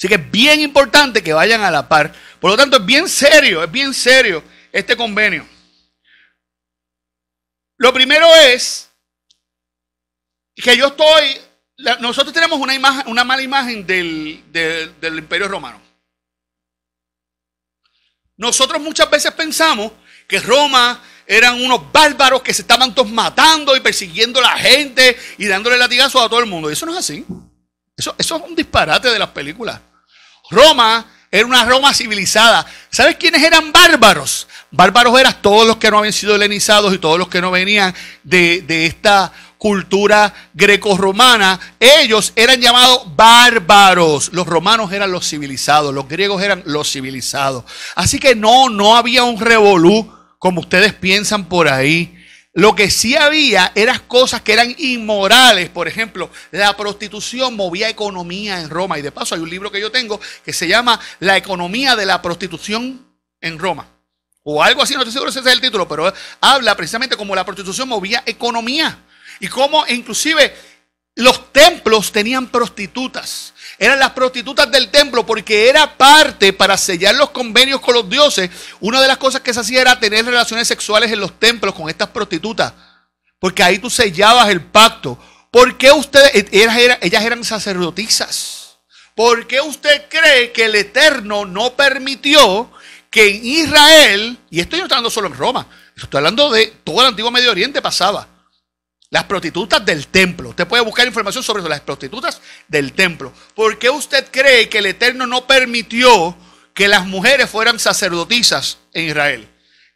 Así que es bien importante que vayan a la par. Por lo tanto, es bien serio, es bien serio este convenio. Lo primero es que yo estoy, nosotros tenemos una, imagen, una mala imagen del, imperio romano. Nosotros muchas veces pensamos que Roma eran unos bárbaros que se estaban todos matando y persiguiendo a la gente y dándole latigazos a todo el mundo. Y eso no es así. Eso, eso, es un disparate de las películas. Roma era una Roma civilizada. ¿Sabes quiénes eran bárbaros? Bárbaros eran todos los que no habían sido helenizados y todos los que no venían de, de esta cultura greco-romana. Ellos eran llamados bárbaros. Los romanos eran los civilizados, los griegos eran los civilizados. Así que no, no había un revolú como ustedes piensan por ahí. Lo que sí había eran cosas que eran inmorales. Por ejemplo, la prostitución movía economía en Roma. Y de paso hay un libro que yo tengo que se llama La economía de la prostitución en Roma. O algo así, no estoy seguro si ese es el título, pero habla precisamente como la prostitución movía economía. Y cómo inclusive los templos tenían prostitutas eran las prostitutas del templo, porque era parte para sellar los convenios con los dioses. Una de las cosas que se hacía era tener relaciones sexuales en los templos con estas prostitutas, porque ahí tú sellabas el pacto. ¿Por qué ustedes, eh, ellas eran, ellas sacerdotisas? ¿Por qué usted cree que el Eterno no permitió que en Israel, y esto yo no estoy hablando solo en Roma, estoy hablando de todo el antiguo Medio Oriente pasaba, las prostitutas del templo. Usted puede buscar información sobre las prostitutas del templo. ¿Por qué usted cree que el Eterno no permitió que las mujeres fueran sacerdotisas en Israel?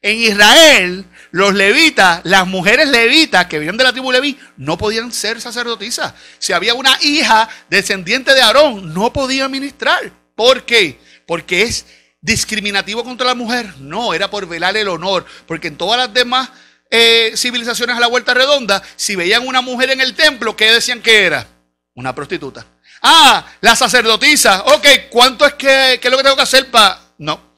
En Israel, los levitas, las mujeres levitas que vivían de la tribu Leví, no podían ser sacerdotisas. Si había una hija descendiente de Aarón, no podía ministrar. ¿Por qué? Porque es discriminativo contra la mujer. No, era por velar el honor. Porque en todas las demás eh, civilizaciones a la vuelta redonda, si veían una mujer en el templo, ¿qué decían que era? Una prostituta. Ah, la sacerdotisa. Ok, ¿cuánto es que, qué es lo que tengo que hacer para.? No.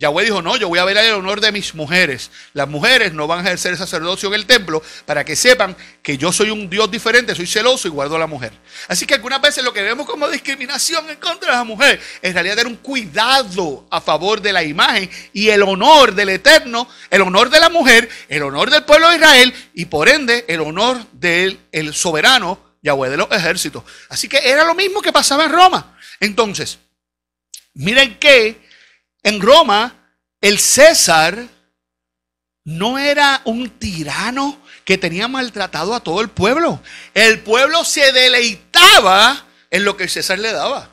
Yahweh dijo, no, yo voy a ver el honor de mis mujeres. Las mujeres no van a ejercer sacerdocio en el templo para que sepan que yo soy un Dios diferente, soy celoso y guardo a la mujer. Así que algunas veces lo que vemos como discriminación en contra de las mujeres, en realidad era un cuidado a favor de la imagen y el honor del Eterno, el honor de la mujer, el honor del pueblo de Israel y por ende el honor del el soberano Yahweh de los ejércitos. Así que era lo mismo que pasaba en Roma. Entonces, miren que en Roma, el César no era un tirano que tenía maltratado a todo el pueblo. El pueblo se deleitaba en lo que el César le daba.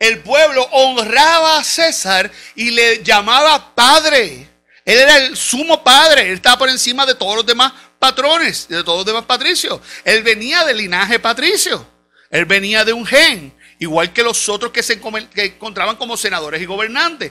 El pueblo honraba a César y le llamaba padre. Él era el sumo padre, él estaba por encima de todos los demás patrones, de todos los demás patricios. Él venía del linaje patricio, él venía de un gen, igual que los otros que se encontraban como senadores y gobernantes.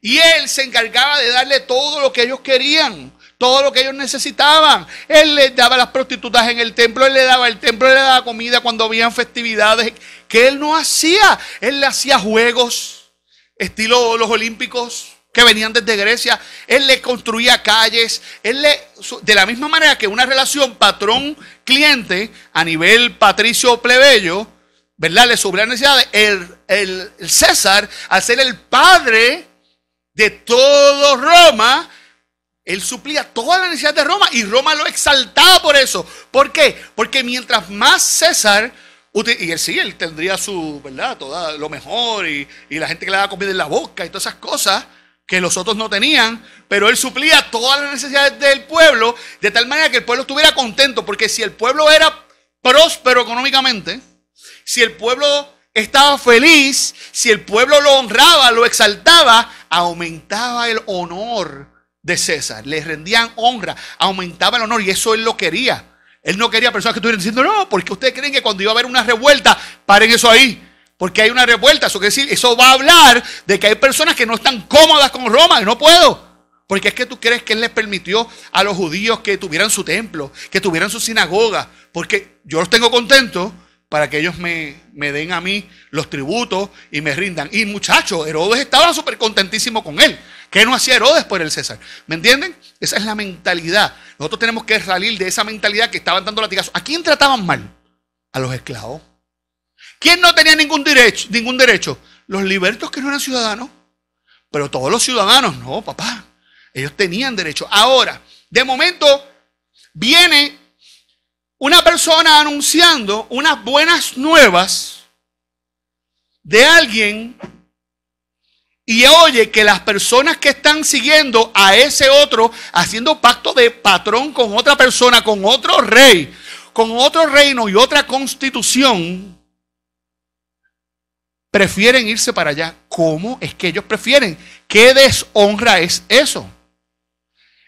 Y él se encargaba de darle todo lo que ellos querían, todo lo que ellos necesitaban. Él le daba las prostitutas en el templo, él le daba el templo, él le daba comida cuando habían festividades, que él no hacía. Él le hacía juegos, estilo los olímpicos que venían desde Grecia. Él le construía calles. Él le, de la misma manera que una relación patrón-cliente a nivel patricio-plebeyo, ¿verdad? Le subía necesidades. El, el, el César, al ser el padre de todo Roma, él suplía todas las necesidades de Roma y Roma lo exaltaba por eso. ¿Por qué? Porque mientras más César, y él sí, él tendría su, ¿verdad? lo mejor y, y, la gente que le daba comida en la boca y todas esas cosas que los otros no tenían, pero él suplía todas las necesidades del pueblo de tal manera que el pueblo estuviera contento, porque si el pueblo era próspero económicamente, si el pueblo estaba feliz, si el pueblo lo honraba, lo exaltaba, aumentaba el honor de César, le rendían honra, aumentaba el honor y eso él lo quería. Él no quería personas que estuvieran diciendo, no, porque ustedes creen que cuando iba a haber una revuelta, paren eso ahí. Porque hay una revuelta, eso quiere decir, eso va a hablar de que hay personas que no están cómodas con Roma, no puedo. Porque es que tú crees que él les permitió a los judíos que tuvieran su templo, que tuvieran su sinagoga. Porque yo los tengo contentos para que ellos me, den a mí los tributos y me rindan. Y muchachos, Herodes estaba súper contentísimo con él. ¿Qué no hacía Herodes por el César? ¿Me entienden? Esa es la mentalidad. Nosotros tenemos que salir de esa mentalidad que estaban dando latigazos. ¿A quién trataban mal? A los esclavos. ¿Quién no tenía ningún derecho? Ningún derecho? Los libertos que no eran ciudadanos. Pero todos los ciudadanos, no, papá. Ellos tenían derecho. Ahora, de momento, viene una persona anunciando unas buenas nuevas de alguien y oye que las personas que están siguiendo a ese otro, haciendo pacto de patrón con otra persona, con otro rey, con otro reino y otra constitución, prefieren irse para allá. ¿Cómo es que ellos prefieren? ¿Qué deshonra es eso?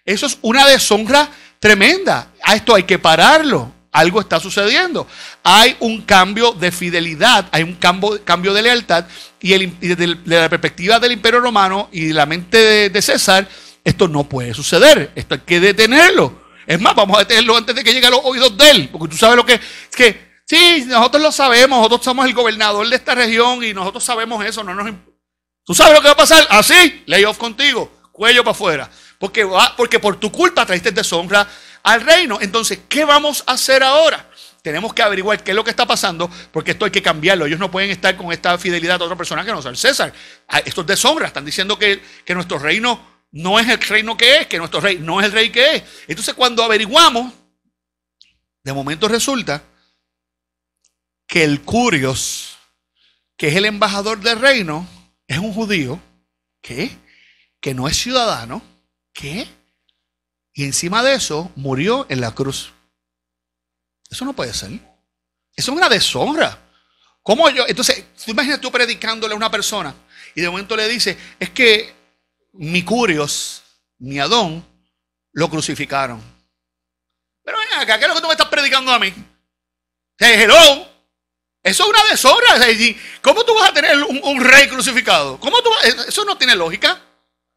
Eso es una deshonra tremenda. A esto hay que pararlo. Algo está sucediendo. Hay un cambio de fidelidad, hay un cambio, de lealtad y, desde, la perspectiva del imperio romano y de la mente de, César, esto no puede suceder, esto hay que detenerlo. Es más, vamos a detenerlo antes de que llegue a los oídos de él, porque tú sabes lo que que, sí, nosotros lo sabemos, nosotros somos el gobernador de esta región y nosotros sabemos eso, no nos Tú sabes lo que va a pasar, así, ah, lay off contigo, cuello para afuera, porque, porque por tu culpa traiste deshonra al reino. Entonces, ¿qué vamos a hacer ahora? Tenemos que averiguar qué es lo que está pasando, porque esto hay que cambiarlo. Ellos no pueden estar con esta fidelidad a otra persona que no sea el César. Ah, esto es sombra, Están diciendo que, que nuestro reino no es el reino que es, que nuestro rey no es el rey que es. Entonces, cuando averiguamos, de momento resulta que el Curios, que es el embajador del reino, es un judío, ¿qué? Que no es ciudadano, ¿qué? Y encima de eso, murió en la cruz. Eso no puede ser. Eso Es una deshonra. ¿Cómo yo? Entonces, tú tú predicándole a una persona y de momento le dice, es que mi Curios, mi Adón, lo crucificaron. Pero ven acá, ¿qué es lo que tú me estás predicando a mí? Hey, hello. Eso es una deshonra. ¿Cómo tú vas a tener un, rey crucificado? ¿Cómo tú, eso no tiene lógica.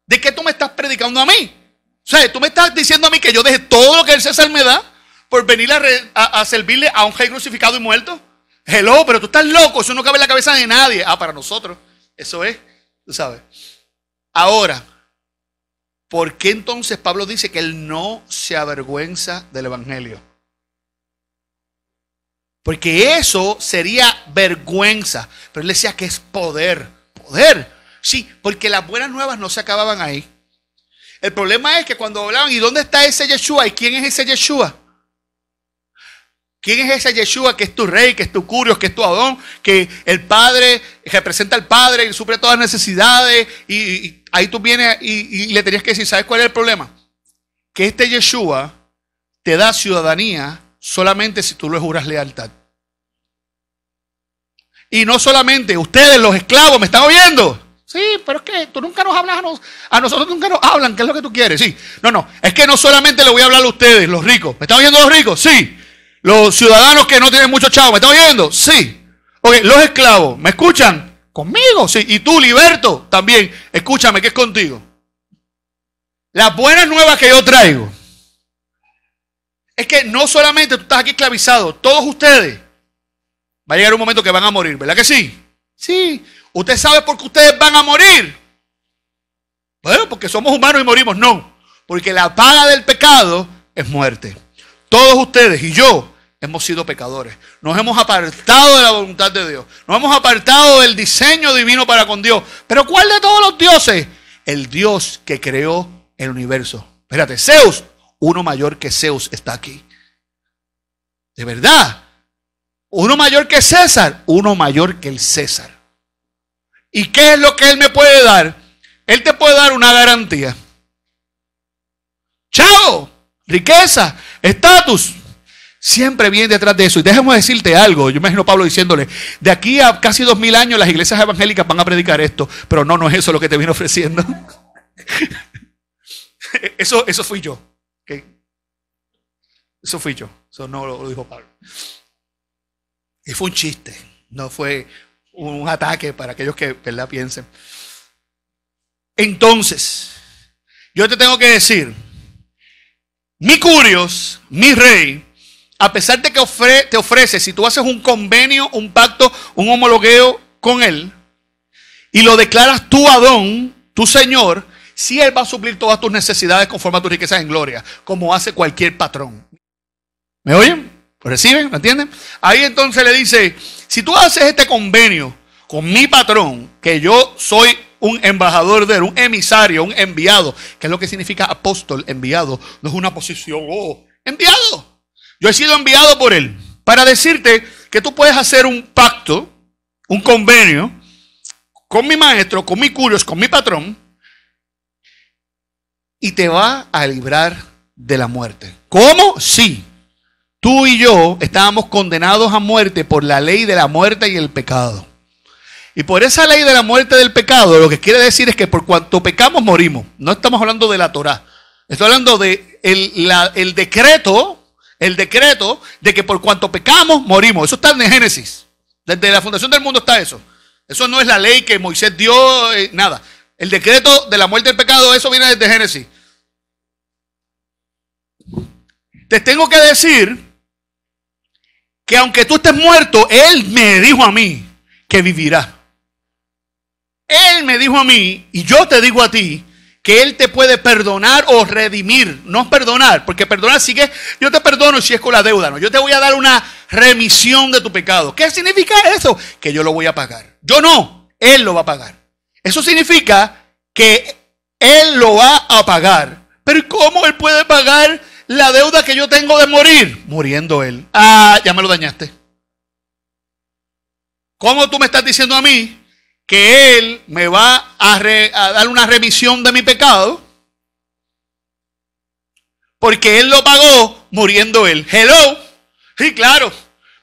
¿De qué tú me estás predicando a mí? O sea, tú me estás diciendo a mí que yo deje todo lo que el César me da por venir a, servirle a un rey crucificado y muerto. Hello, pero tú estás loco, eso no cabe en la cabeza de nadie. Ah, para nosotros, eso es, tú sabes. Ahora, ¿por qué entonces Pablo dice que él no se avergüenza del Evangelio? Porque eso sería vergüenza. Pero él decía que es poder, poder. Sí, porque las buenas nuevas no se acababan ahí. El problema es que cuando hablaban, ¿y dónde está ese Yeshua? ¿Y quién es ese Yeshua? ¿Quién es ese Yeshua que es tu rey, que es tu curio, que es tu Adón, que el Padre representa al Padre y suple todas las necesidades? Y, ahí tú vienes y, y, le tenías que decir, ¿sabes cuál es el problema? Que este Yeshua te da ciudadanía solamente si tú le juras lealtad. Y no solamente, ustedes los esclavos, ¿me están oyendo? Sí, pero es que tú nunca nos hablas a nosotros. nunca nos hablan. ¿Qué es lo que tú quieres? Sí. No, no. Es que no solamente le voy a hablar a ustedes, los ricos. ¿Me están oyendo los ricos? Sí. Los ciudadanos que no tienen mucho chavo. ¿Me están oyendo? Sí. Ok, los esclavos. ¿Me escuchan? Conmigo. Sí. Y tú, Liberto, también. Escúchame, que es contigo. Las buenas nuevas que yo traigo es que no solamente tú estás aquí esclavizado, todos ustedes va a llegar un momento que van a morir, ¿verdad que sí? Sí. Usted sabe por qué ustedes van a morir. Bueno, porque somos humanos y morimos. No, porque la paga del pecado es muerte. Todos ustedes y yo hemos sido pecadores. Nos hemos apartado de la voluntad de Dios. Nos hemos apartado del diseño divino para con Dios. Pero ¿cuál de todos los dioses? El Dios que creó el universo. Espérate, Zeus, uno mayor que Zeus está aquí. De verdad. Uno mayor que César, uno mayor que el César. ¿Y qué es lo que Él me puede dar? Él te puede dar una garantía. Chao, riqueza, estatus. Siempre viene detrás de eso. Y déjame decirte algo. Yo imagino a Pablo diciéndole, de aquí a casi dos mil años las iglesias evangélicas van a predicar esto. Pero no, no es eso lo que te viene ofreciendo. eso, eso fui yo. Eso fui yo. Eso no lo, lo dijo Pablo. Y fue un chiste. No fue un ataque para aquellos que ¿verdad? piensen. Entonces, yo te tengo que decir, mi curios, mi rey, a pesar de que te ofrece, si tú haces un convenio, un pacto, un homologueo con él, y lo declaras tu Adón, tu Señor, si él va a suplir todas tus necesidades conforme a tus riquezas en gloria, como hace cualquier patrón. ¿Me oyen? reciben? ¿Lo entienden? Ahí entonces le dice, si tú haces este convenio con mi patrón, que yo soy un embajador de él, un emisario, un enviado, que es lo que significa apóstol, enviado, no es una posición, ¿O oh, enviado. Yo he sido enviado por él para decirte que tú puedes hacer un pacto, un convenio con mi maestro, con mi curios, con mi patrón, y te va a librar de la muerte. ¿Cómo? Sí, tú y yo estábamos condenados a muerte por la ley de la muerte y el pecado. Y por esa ley de la muerte y del pecado, lo que quiere decir es que por cuanto pecamos morimos. No estamos hablando de la Torah. Estoy hablando de el, decreto, el decreto de que por cuanto pecamos morimos. Eso está en Génesis. Desde la fundación del mundo está eso. Eso no es la ley que Moisés dio, eh, nada. El decreto de la muerte del pecado, eso viene desde Génesis. Te tengo que decir que aunque tú estés muerto, Él me dijo a mí que vivirá. Él me dijo a mí, y yo te digo a ti, que Él te puede perdonar o redimir. No perdonar, porque perdonar sigue, yo te perdono si es con la deuda, no. Yo te voy a dar una remisión de tu pecado. ¿Qué significa eso? Que yo lo voy a pagar. Yo no, Él lo va a pagar. Eso significa que Él lo va a pagar. Pero ¿cómo Él puede pagar? la deuda que yo tengo de morir, muriendo él. Ah, ya me lo dañaste. ¿Cómo tú me estás diciendo a mí que él me va a, dar una remisión de mi pecado? Porque él lo pagó muriendo él. Hello. Sí, claro.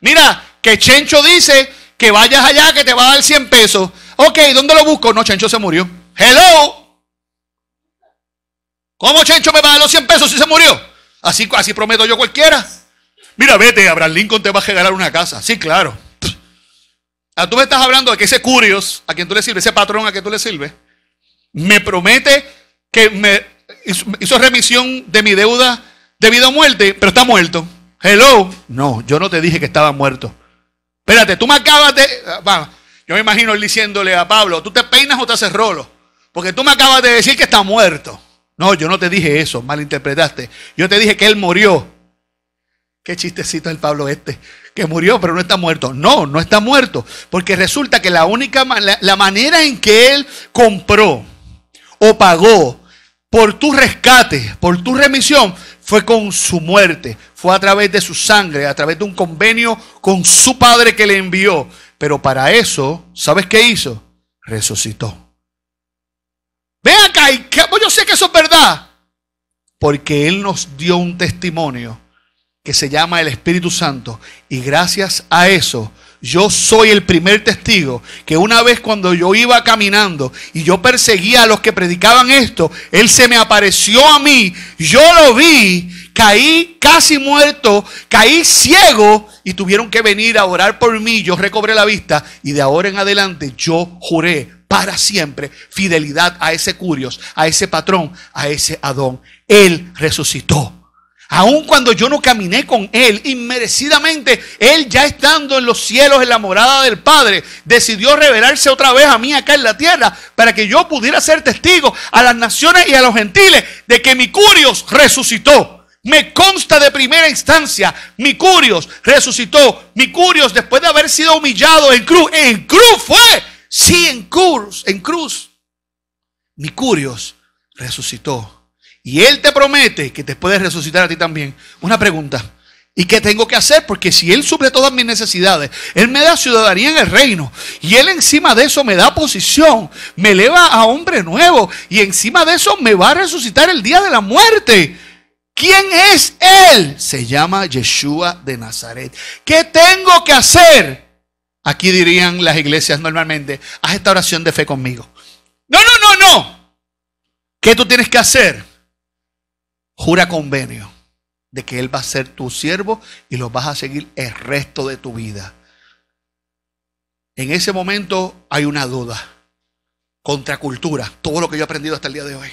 Mira, que Chencho dice que vayas allá que te va a dar 100 pesos. Ok, ¿dónde lo busco? No, Chencho se murió. Hello. ¿Cómo Chencho me va a dar los 100 pesos si se murió? Así, así prometo yo cualquiera. Mira, vete, Abraham Lincoln te va a regalar una casa. Sí, claro. Ah, tú me estás hablando de que ese curios, a quien tú le sirves, ese patrón a quien tú le sirves, me promete que me hizo remisión de mi deuda Debido a muerte, pero está muerto. Hello. No, yo no te dije que estaba muerto. Espérate, tú me acabas de... Ah, yo me imagino diciéndole a Pablo, tú te peinas o te haces rolo, porque tú me acabas de decir que está muerto. No, yo no te dije eso, malinterpretaste. Yo te dije que él murió. Qué chistecito el Pablo este, que murió pero no está muerto. No, no está muerto, porque resulta que la única manera en que él compró o pagó por tu rescate, por tu remisión, fue con su muerte, fue a través de su sangre, a través de un convenio con su padre que le envió. Pero para eso, ¿sabes qué hizo? Resucitó. Ve acá, ¿y pues, yo sé que eso es verdad? Porque Él nos dio un testimonio que se llama el Espíritu Santo. Y gracias a eso, yo soy el primer testigo que una vez cuando yo iba caminando y yo perseguía a los que predicaban esto, Él se me apareció a mí, yo lo vi, caí casi muerto, caí ciego y tuvieron que venir a orar por mí, yo recobré la vista y de ahora en adelante yo juré para siempre fidelidad a ese Curios, a ese patrón, a ese Adón. Él resucitó. Aun cuando yo no caminé con Él inmerecidamente, Él ya estando en los cielos, en la morada del Padre, decidió revelarse otra vez a mí acá en la tierra para que yo pudiera ser testigo a las naciones y a los gentiles de que mi Curios resucitó. Me consta de primera instancia, mi Curios resucitó. Mi Curios, después de haber sido humillado en cruz, en cruz fue Sí, en cruz, en cruz, mi curios resucitó. Y Él te promete que te puede resucitar a ti también. Una pregunta. ¿Y qué tengo que hacer? Porque si Él suple todas mis necesidades, Él me da ciudadanía en el reino. Y Él encima de eso me da posición, me eleva a hombre nuevo. Y encima de eso me va a resucitar el día de la muerte. ¿Quién es Él? Se llama Yeshua de Nazaret. ¿Qué tengo que hacer? Aquí dirían las iglesias normalmente, haz esta oración de fe conmigo. No, no, no, no. ¿Qué tú tienes que hacer? Jura convenio de que Él va a ser tu siervo y lo vas a seguir el resto de tu vida. En ese momento hay una duda. Contracultura, todo lo que yo he aprendido hasta el día de hoy.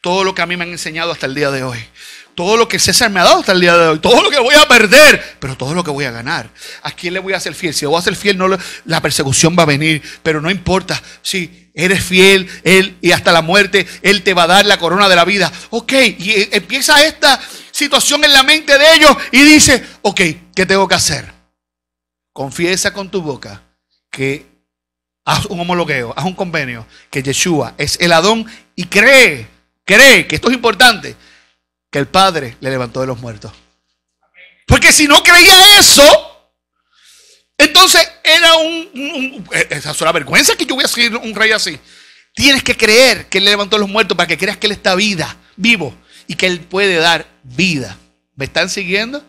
Todo lo que a mí me han enseñado hasta el día de hoy todo lo que César me ha dado hasta el día de hoy, todo lo que voy a perder, pero todo lo que voy a ganar. ¿A quién le voy a ser fiel? Si yo voy a ser fiel, no, la persecución va a venir, pero no importa. Si eres fiel, Él y hasta la muerte, Él te va a dar la corona de la vida. Ok, y e, empieza esta situación en la mente de ellos y dice, ok, ¿qué tengo que hacer? Confiesa con tu boca que haz un homologueo, haz un convenio, que Yeshua es el Adón y cree, cree que esto es importante que el Padre le levantó de los muertos. Porque si no creía eso, entonces era un, eh, Esa es la vergüenza que yo voy a seguir un rey así. Tienes que creer que él le levantó los muertos para que creas que él está vida, vivo y que él puede dar vida. ¿Me están siguiendo?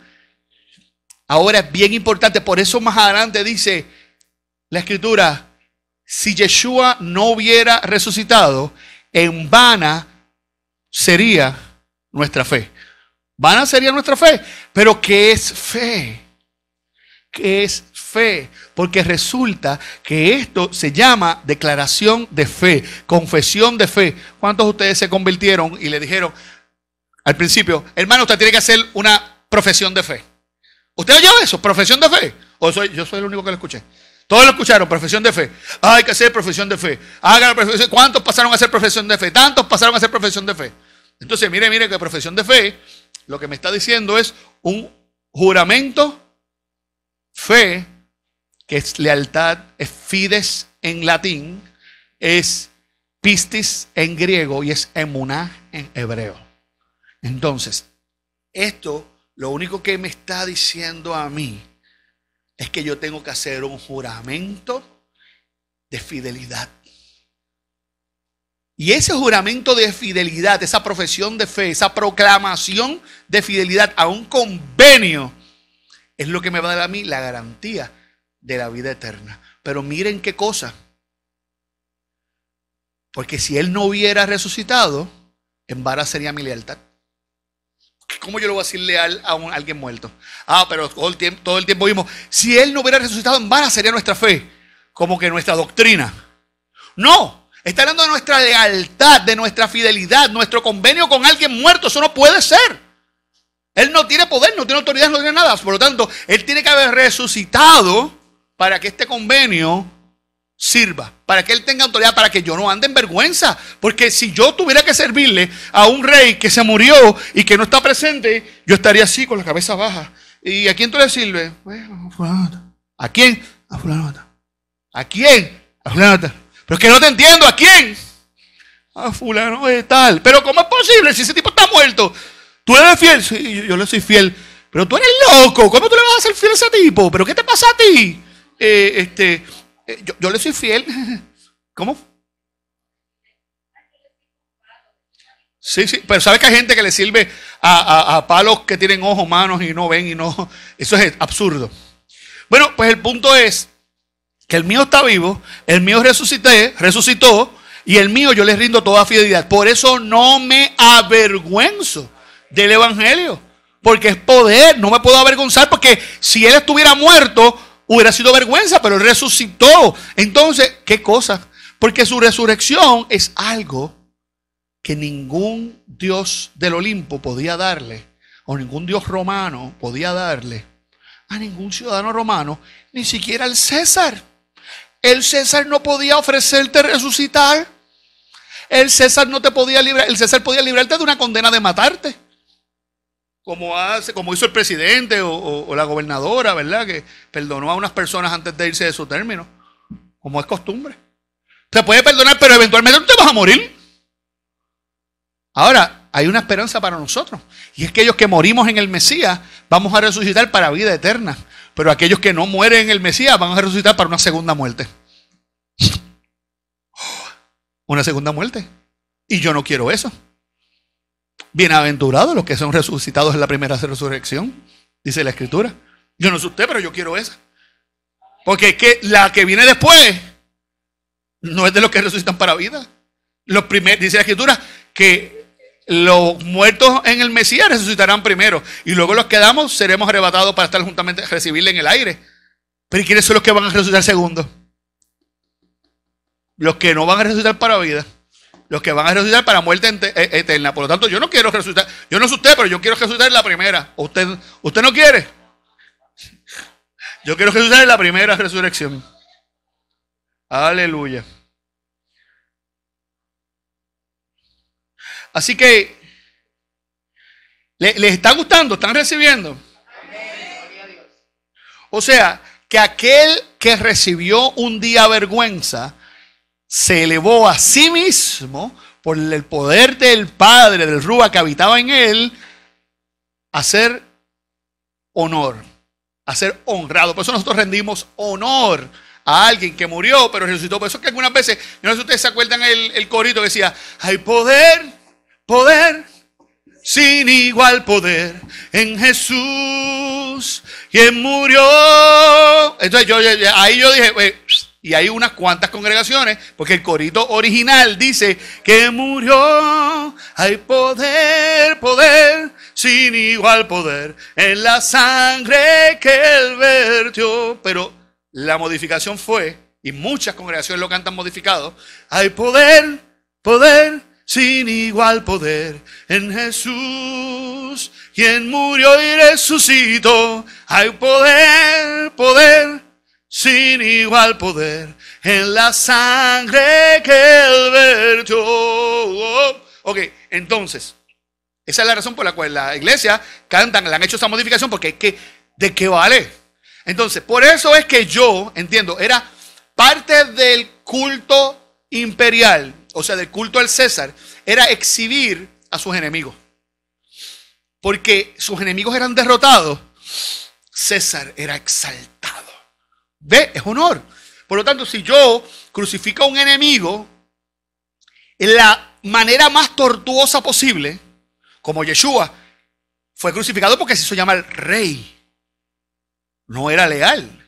Ahora es bien importante, por eso más adelante dice la escritura, si Yeshua no hubiera resucitado, en vana sería nuestra fe. Van a sería nuestra fe. Pero ¿qué es fe? ¿Qué es fe? Porque resulta que esto se llama declaración de fe, confesión de fe. ¿Cuántos de ustedes se convirtieron y le dijeron al principio, hermano, usted tiene que hacer una profesión de fe? ¿Usted oyó eso? ¿Profesión de fe? ¿O soy, yo soy el único que lo escuché? Todos lo escucharon, profesión de fe. hay que hacer profesión de fe. Hagan profesión. ¿Cuántos pasaron a hacer profesión de fe? Tantos pasaron a hacer profesión de fe. Entonces, mire, mire que profesión de fe, lo que me está diciendo es un juramento, fe, que es lealtad, es fides en latín, es pistis en griego y es emuná en hebreo. Entonces, esto lo único que me está diciendo a mí es que yo tengo que hacer un juramento de fidelidad y ese juramento de fidelidad, esa profesión de fe, esa proclamación de fidelidad a un convenio, es lo que me va a dar a mí la garantía de la vida eterna. Pero miren qué cosa. Porque si él no hubiera resucitado, en vara sería mi lealtad. ¿Cómo yo lo voy a decir leal a, alguien muerto? Ah, pero todo el, tiempo, todo el tiempo vimos, si él no hubiera resucitado, en vara sería nuestra fe, como que nuestra doctrina. No, Está hablando de nuestra lealtad, de nuestra fidelidad, nuestro convenio con alguien muerto. Eso no puede ser. Él no tiene poder, no tiene autoridad, no tiene nada. Por lo tanto, Él tiene que haber resucitado para que este convenio sirva, para que Él tenga autoridad, para que yo no ande en vergüenza. Porque si yo tuviera que servirle a un rey que se murió y que no está presente, yo estaría así con la cabeza baja. ¿Y a quién tú le sirves? a quien? ¿A quién? A fulano. ¿A quién? A pero es que no te entiendo, ¿a quién? A ah, fulano de tal. Pero ¿cómo es posible si ese tipo está muerto? Tú eres fiel, sí, yo, le soy fiel. Pero tú eres loco, ¿cómo tú le vas a ser fiel a ese tipo? ¿Pero qué te pasa a ti? Eh, este, eh, yo, le soy fiel. ¿Cómo? Sí, sí, pero ¿sabes que hay gente que le sirve a, a, palos que tienen ojos, manos y no ven y no... Eso es absurdo. Bueno, pues el punto es el mío está vivo, el mío resucité, resucitó, y el mío yo les rindo toda fidelidad. Por eso no me avergüenzo del Evangelio, porque es poder, no me puedo avergonzar, porque si él estuviera muerto, hubiera sido vergüenza, pero resucitó. Entonces, ¿qué cosa? Porque su resurrección es algo que ningún dios del Olimpo podía darle, o ningún dios romano podía darle a ningún ciudadano romano, ni siquiera al César. El César no podía ofrecerte resucitar. El César no te podía librar. El César podía librarte de una condena de matarte. Como, hace, como hizo el presidente o, la gobernadora, ¿verdad? Que perdonó a unas personas antes de irse de su término. Como es costumbre. Se puede perdonar, pero eventualmente no te vas a morir. Ahora, hay una esperanza para nosotros. Y es que ellos que morimos en el Mesías, vamos a resucitar para vida eterna. Pero aquellos que no mueren en el Mesías van a resucitar para una segunda muerte. Una segunda muerte. Y yo no quiero eso. Bienaventurados los que son resucitados en la primera resurrección, dice la Escritura. Yo no sé usted, pero yo quiero esa. Porque es que la que viene después no es de los que resucitan para vida. Los dice la Escritura que los muertos en el Mesías resucitarán primero y luego los que damos seremos arrebatados para estar juntamente recibirle en el aire. Pero quiénes son los que van a resucitar segundo? Los que no van a resucitar para vida, los que van a resucitar para muerte e-, eterna. Por lo tanto, yo no quiero resucitar. Yo no soy usted, pero yo quiero resucitar en la primera. ¿Usted, usted no quiere? Yo quiero resucitar en la primera resurrección. Aleluya. Así que, ¿les, está gustando? ¿Están recibiendo? O sea, que aquel que recibió un día vergüenza se elevó a sí mismo por el poder del Padre, del Rúa que habitaba en él, a ser honor, a ser honrado. Por eso nosotros rendimos honor a alguien que murió, pero resucitó. Por eso que algunas veces, no sé si ustedes se acuerdan el, el corito que decía, hay poder poder, sin igual poder en Jesús, quien murió. Entonces yo, ahí yo dije, pues, y hay unas cuantas congregaciones, porque el corito original dice que murió, hay poder, poder, sin igual poder, en la sangre que él vertió. Pero la modificación fue, y muchas congregaciones lo cantan modificado, hay poder, poder, sin igual poder en Jesús, quien murió y resucitó. Hay poder, poder, sin igual poder en la sangre que él vertió. Ok, entonces, esa es la razón por la cual la iglesia cantan, le han hecho esa modificación, porque es que, ¿de qué vale? Entonces, por eso es que yo, entiendo, era parte del culto imperial, o sea, del culto al César, era exhibir a sus enemigos. Porque sus enemigos eran derrotados, César era exaltado. ¿Ve? Es honor. Por lo tanto, si yo crucifico a un enemigo en la manera más tortuosa posible, como Yeshua, fue crucificado porque se hizo llamar rey. No era leal.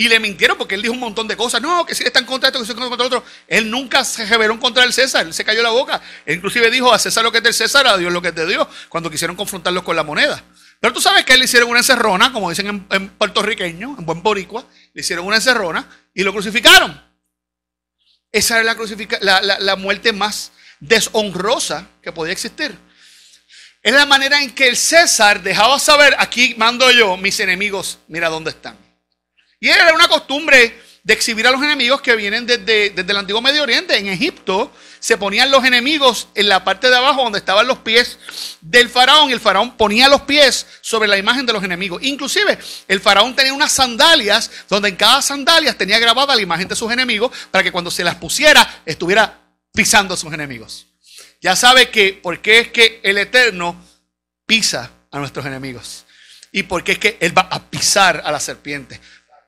Y le mintieron porque él dijo un montón de cosas. No, que si está en contra de esto, que si está contra de otro. Él nunca se rebeló contra el César. Él se cayó la boca. Él inclusive dijo a César lo que es del César, a Dios lo que es de Dios, cuando quisieron confrontarlos con la moneda. Pero tú sabes que él le hicieron una encerrona, como dicen en, puertorriqueño, en buen boricua. Le hicieron una encerrona y lo crucificaron. Esa era la muerte más deshonrosa que podía existir. Es la manera en que el César dejaba saber, aquí mando yo, mis enemigos, mira dónde están. Y era una costumbre de exhibir a los enemigos que vienen desde, el antiguo Medio Oriente. En Egipto se ponían los enemigos en la parte de abajo donde estaban los pies del faraón. El faraón ponía los pies sobre la imagen de los enemigos. Inclusive el faraón tenía unas sandalias donde en cada sandalias tenía grabada la imagen de sus enemigos para que cuando se las pusiera estuviera pisando a sus enemigos. Ya sabe que por qué es que el Eterno pisa a nuestros enemigos y por qué es que Él va a pisar a la serpiente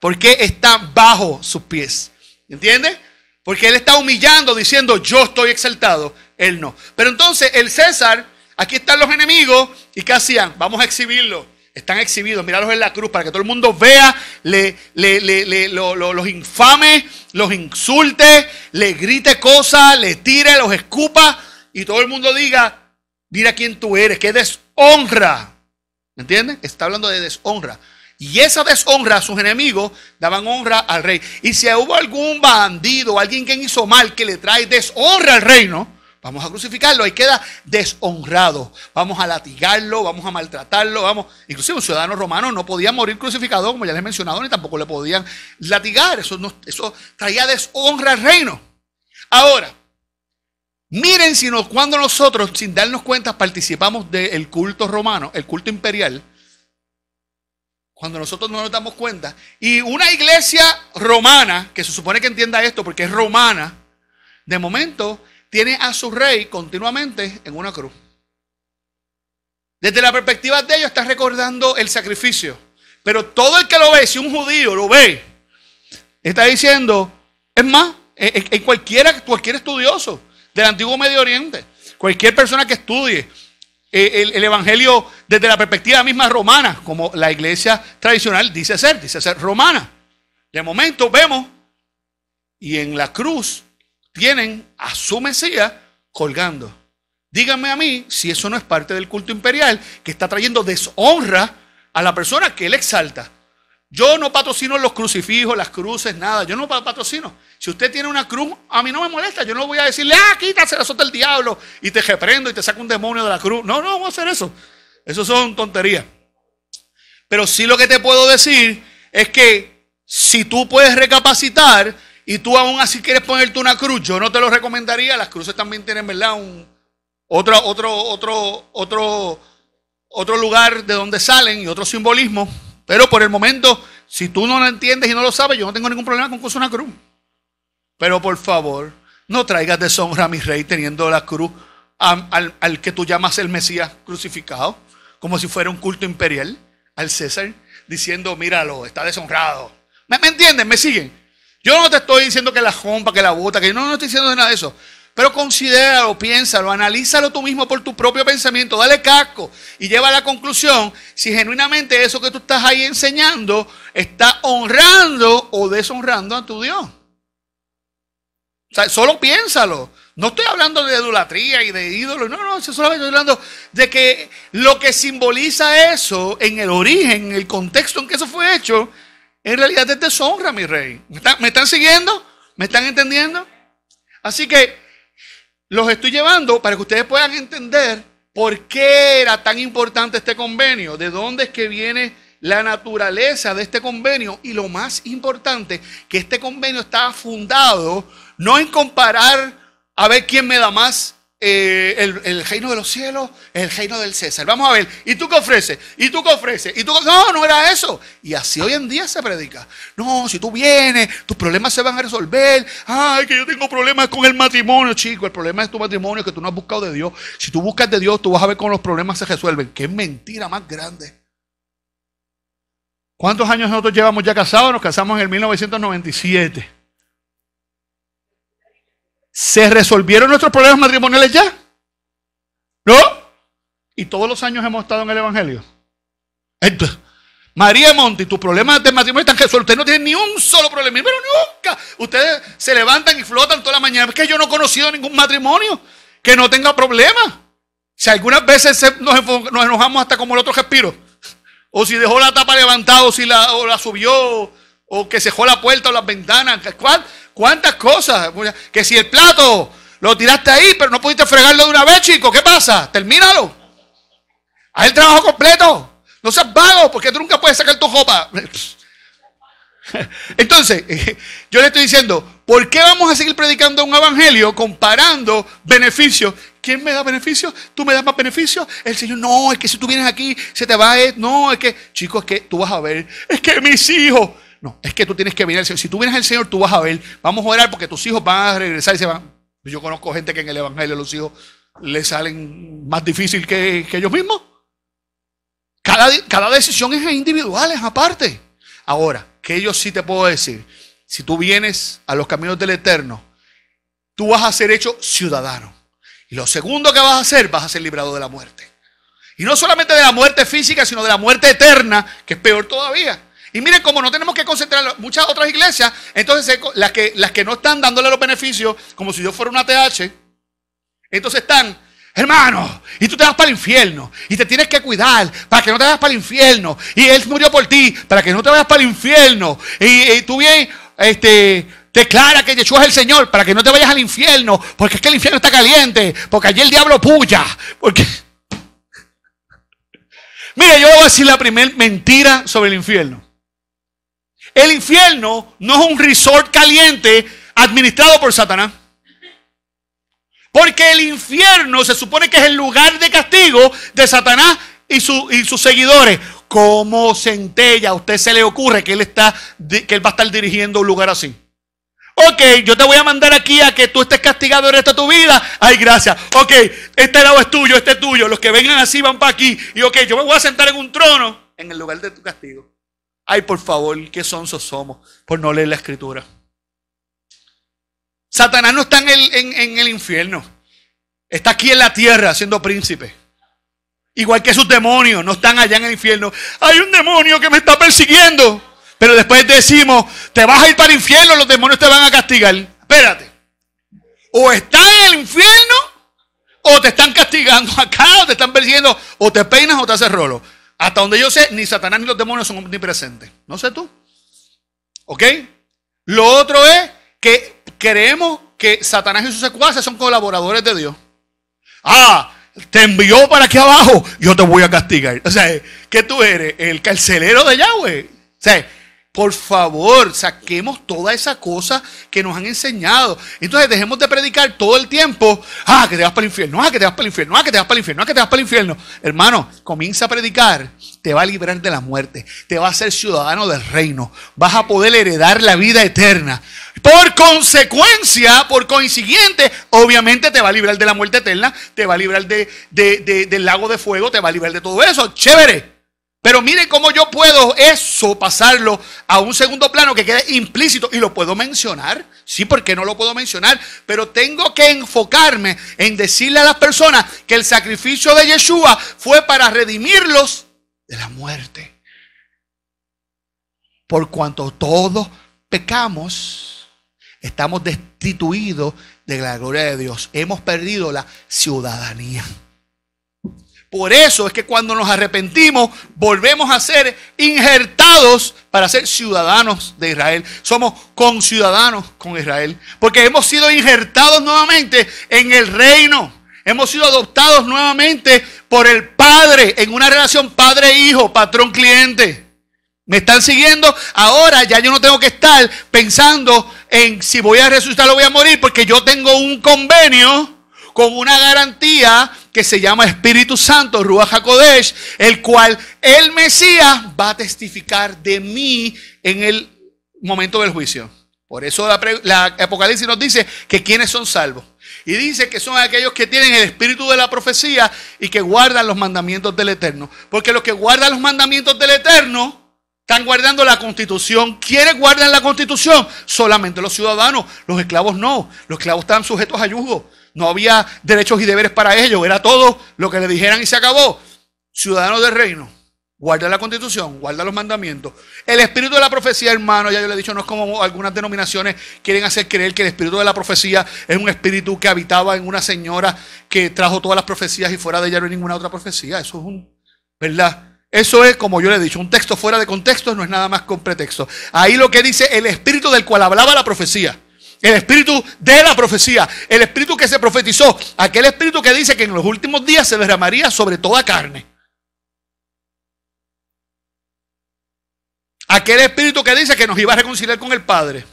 porque está bajo sus pies. ¿Entiende? Porque él está humillando diciendo, yo estoy exaltado, él no. Pero entonces el César, aquí están los enemigos, ¿y qué hacían? Vamos a exhibirlo Están exhibidos, míralos en la cruz para que todo el mundo vea, le, los infames los insulte, le grite cosas, le tire, los escupa y todo el mundo diga, mira quién tú eres, qué deshonra. ¿Entiendes? Está hablando de deshonra. Y esa deshonra a sus enemigos daban honra al rey. Y si hubo algún bandido, alguien que hizo mal, que le trae deshonra al reino, vamos a crucificarlo. Ahí queda deshonrado. Vamos a latigarlo, vamos a maltratarlo. Vamos. Inclusive un ciudadano romano no podía morir crucificado, como ya les he mencionado, ni tampoco le podían latigar. Eso, no, eso traía deshonra al reino. Ahora, miren si cuando nosotros, sin darnos cuenta, participamos del culto romano, el culto imperial cuando nosotros no nos damos cuenta. Y una iglesia romana, que se supone que entienda esto porque es romana, de momento tiene a su rey continuamente en una cruz. Desde la perspectiva de ellos está recordando el sacrificio. Pero todo el que lo ve, si un judío lo ve, está diciendo, es más, en eh, eh, eh, cualquiera, cualquier estudioso del antiguo Medio Oriente, cualquier persona que estudie eh, el, Evangelio desde la perspectiva misma romana, como la iglesia tradicional dice ser, dice ser romana. De momento vemos, y en la cruz tienen a su Mesías colgando. Díganme a mí si eso no es parte del culto imperial que está trayendo deshonra a la persona que él exalta. Yo no patrocino los crucifijos, las cruces, nada. Yo no patrocino. Si usted tiene una cruz, a mí no me molesta. Yo no voy a decirle, ah, quítase la sota el diablo y te reprendo y te saco un demonio de la cruz. No, no voy a hacer eso. Eso son tonterías. Pero sí lo que te puedo decir es que si tú puedes recapacitar y tú aún así quieres ponerte una cruz, yo no te lo recomendaría. Las cruces también tienen, ¿verdad? Un, otro, otro, otro, otro, otro lugar de donde salen y otro simbolismo. Pero por el momento, si tú no lo entiendes y no lo sabes, yo no tengo ningún problema con cruz una cruz. Pero por favor, no traigas deshonra a mi rey teniendo la cruz al, que tú llamas el Mesías crucificado, como si fuera un culto imperial al César, diciendo, míralo, está deshonrado. ¿Me, entienden? ¿Me siguen? Yo no te estoy diciendo que la jompa, que la bota, que yo no, no estoy diciendo nada de eso. Pero considéralo, piénsalo, analízalo tú mismo por tu propio pensamiento, dale casco y lleva a la conclusión si genuinamente eso que tú estás ahí enseñando está honrando o deshonrando a tu Dios. solo piénsalo. No estoy hablando de idolatría y de ídolos, no, no, Solo estoy hablando de que lo que simboliza eso en el origen, en el contexto en que eso fue hecho, en realidad es deshonra, mi rey. ¿me están siguiendo? ¿Me están entendiendo? Así que los estoy llevando para que ustedes puedan entender por qué era tan importante este convenio, de dónde es que viene la naturaleza de este convenio y lo más importante, que este convenio estaba fundado no en comparar a ver quién me da más, eh, el, reino de los cielos el reino del César. Vamos a ver, ¿y tú qué ofreces? ¿Y tú qué ofreces? ¿Y tú No, no era eso. Y así hoy en día se predica. No, si tú vienes, tus problemas se van a resolver. Ay, que yo tengo problemas con el matrimonio, chico. El problema es tu matrimonio, que tú no has buscado de Dios. Si tú buscas de Dios, tú vas a ver cómo los problemas se resuelven. Qué mentira más grande. ¿Cuántos años nosotros llevamos ya casados? Nos casamos en el 1997. ¿Se resolvieron nuestros problemas matrimoniales ya? ¿No? Y todos los años hemos estado en el Evangelio. María Monti, tus problemas de matrimonio están resueltos. Ustedes no tienen ni un solo problema, pero nunca. Ustedes se levantan y flotan toda la mañana. Es que yo no he conocido ningún matrimonio que no tenga problemas. Si algunas veces nos, enojamos hasta como el otro respiro. O si dejó la tapa levantada, o si la subió, o que sejó la puerta o las ventanas. ¿Cuántas cosas? Que si el plato lo tiraste ahí, pero no pudiste fregarlo de una vez, chico, ¿qué pasa? Termínalo. Haz el trabajo completo. No seas vago, porque tú nunca puedes sacar tu copa. Entonces, yo le estoy diciendo, ¿por qué vamos a seguir predicando un evangelio comparando beneficios? ¿Quién me da beneficios? ¿Tú me das más beneficios? El Señor, no, es que si tú vienes aquí, se te va a... No, es que, chicos, es que tú vas a ver, es que mis hijos, no, es que tú tienes que venir al Señor. Si tú vienes al Señor, tú vas a ver. Vamos a orar porque tus hijos van a regresar y se van. Yo conozco gente que en el Evangelio los hijos les salen más difícil que, ellos mismos. Cada, cada decisión es individual, es aparte. Ahora, que yo sí te puedo decir, si tú vienes a los caminos del Eterno, tú vas a ser hecho ciudadano. Y lo segundo que vas a hacer, vas a ser librado de la muerte. Y no solamente de la muerte física, sino de la muerte eterna, que es peor todavía. Y miren, como no tenemos que concentrar muchas otras iglesias, entonces las que, las que no están dándole los beneficios, como si yo fuera una TH, entonces están, hermano, y tú te vas para el infierno, y te tienes que cuidar para que no te vayas para el infierno, y Él murió por ti para que no te vayas para el infierno, y, tú bien, este, Declara que Yeshua es el Señor para que no te vayas al infierno, porque es que el infierno está caliente, porque allí el diablo puya. Porque... Mira, yo voy a decir la primera mentira sobre el infierno. El infierno no es un resort caliente administrado por Satanás. Porque el infierno se supone que es el lugar de castigo de Satanás y, y sus seguidores. ¿Cómo centella a usted se le ocurre que él, está, que él va a estar dirigiendo un lugar así? Ok, yo te voy a mandar aquí a que tú estés castigado el resto de tu vida. Ay, gracias. Ok, este lado es tuyo, este es tuyo. Los que vengan así van para aquí. Y ok, yo me voy a sentar en un trono en el lugar de tu castigo. Ay, por favor, qué sonsos somos por no leer la escritura. Satanás no está en el, infierno. Está aquí en la tierra siendo príncipe. Igual que sus demonios, no están allá en el infierno. Hay un demonio que me está persiguiendo. Pero después decimos, te vas a ir para el infierno, los demonios te van a castigar. Espérate. O está en el infierno, o te están castigando acá, o te están persiguiendo, o te peinas o te haces rolo. Hasta donde yo sé, ni Satanás ni los demonios son omnipresentes. No sé tú. ¿Ok? Lo otro es que creemos que Satanás y sus secuaces son colaboradores de Dios. Ah, te envió para aquí abajo, yo te voy a castigar. O sea, ¿qué tú eres el carcelero de Yahweh. O sea, por favor, saquemos toda esa cosa que nos han enseñado. Entonces dejemos de predicar todo el tiempo. Ah, que te vas para el infierno, ah, que te vas para el infierno, ah, que te vas para el infierno, ah, que te vas para el infierno. Hermano, comienza a predicar. Te va a librar de la muerte. Te va a ser ciudadano del reino. Vas a poder heredar la vida eterna. Por consecuencia, por consiguiente, obviamente te va a librar de la muerte eterna. Te va a librar de, del lago de fuego. Te va a librar de todo eso. Chévere. Pero miren cómo yo puedo eso pasarlo a un segundo plano que quede implícito y lo puedo mencionar. Sí, porque no lo puedo mencionar, pero tengo que enfocarme en decirle a las personas que el sacrificio de Yeshua fue para redimirlos de la muerte. Por cuanto todos pecamos, estamos destituidos de la gloria de Dios. Hemos perdido la ciudadanía. Por eso es que cuando nos arrepentimos, volvemos a ser injertados para ser ciudadanos de Israel. Somos conciudadanos con Israel. Porque hemos sido injertados nuevamente en el reino. Hemos sido adoptados nuevamente por el Padre en una relación padre-hijo, patrón-cliente. ¿Me están siguiendo? Ahora ya yo no tengo que estar pensando en si voy a resucitar o voy a morir, porque yo tengo un convenio con una garantía que se llama Espíritu Santo, Ruach HaKodesh, el cual el Mesías va a testificar de mí en el momento del juicio. Por eso la, la Apocalipsis nos dice que quienes son salvos. Y dice que son aquellos que tienen el espíritu de la profecía y que guardan los mandamientos del Eterno. Porque los que guardan los mandamientos del Eterno están guardando la constitución. ¿Quiénes guardan la constitución? Solamente los ciudadanos. Los esclavos no. Los esclavos están sujetos a yugo. No había derechos y deberes para ellos. Era todo lo que le dijeran y se acabó. Ciudadanos del reino. Guarda la constitución, guarda los mandamientos. El espíritu de la profecía, hermano, ya yo le he dicho, no es como algunas denominaciones quieren hacer creer que el espíritu de la profecía es un espíritu que habitaba en una señora que trajo todas las profecías y fuera de ella no hay ninguna otra profecía. Eso es un, ¿verdad? Eso es, como yo le he dicho, un texto fuera de contexto no es nada más con pretexto. Ahí lo que dice el espíritu del cual hablaba la profecía. El espíritu de la profecía, el espíritu que se profetizó, aquel espíritu que dice que en los últimos días se derramaría sobre toda carne. Aquel espíritu que dice que nos iba a reconciliar con el Padre,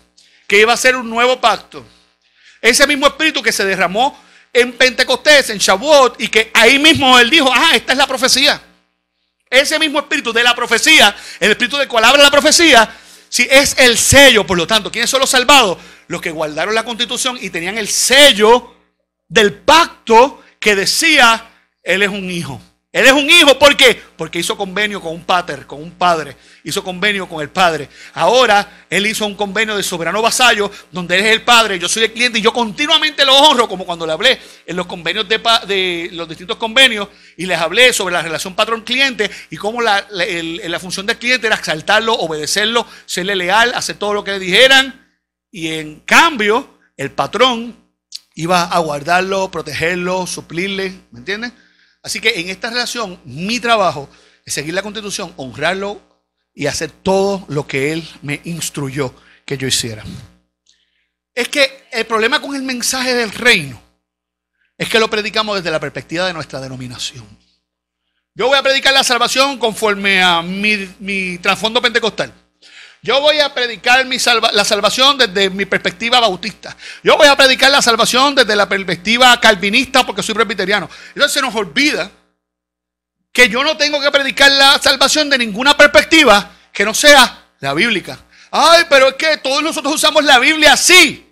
que iba a ser un nuevo pacto. Ese mismo espíritu que se derramó en Pentecostés, en Shavuot, y que ahí mismo él dijo, ah, esta es la profecía. Ese mismo espíritu de la profecía, el espíritu de cual habla la profecía, si es el sello, por lo tanto, ¿quiénes son los salvados? los que guardaron la constitución y tenían el sello del pacto que decía, Él es un hijo. Él es un hijo, ¿por qué? Porque hizo convenio con un pater, con un padre, hizo convenio con el padre. Ahora él hizo un convenio de soberano vasallo, donde él es el padre, yo soy el cliente y yo continuamente lo honro, como cuando le hablé en los convenios de, los distintos convenios y les hablé sobre la relación patrón-cliente y cómo la, la función del cliente era exaltarlo, obedecerlo, serle leal, hacer todo lo que le dijeran y en cambio, el patrón iba a guardarlo, protegerlo, suplirle, ¿me entiendes? Así que en esta relación, mi trabajo es seguir la constitución, honrarlo y hacer todo lo que él me instruyó que yo hiciera. Es que el problema con el mensaje del reino es que lo predicamos desde la perspectiva de nuestra denominación. Yo voy a predicar la salvación conforme a mi, mi trasfondo pentecostal. Yo voy a predicar la salvación desde mi perspectiva bautista. Yo voy a predicar la salvación desde la perspectiva calvinista porque soy presbiteriano. Entonces se nos olvida que yo no tengo que predicar la salvación de ninguna perspectiva que no sea la bíblica. Ay, pero es que todos nosotros usamos la Biblia así.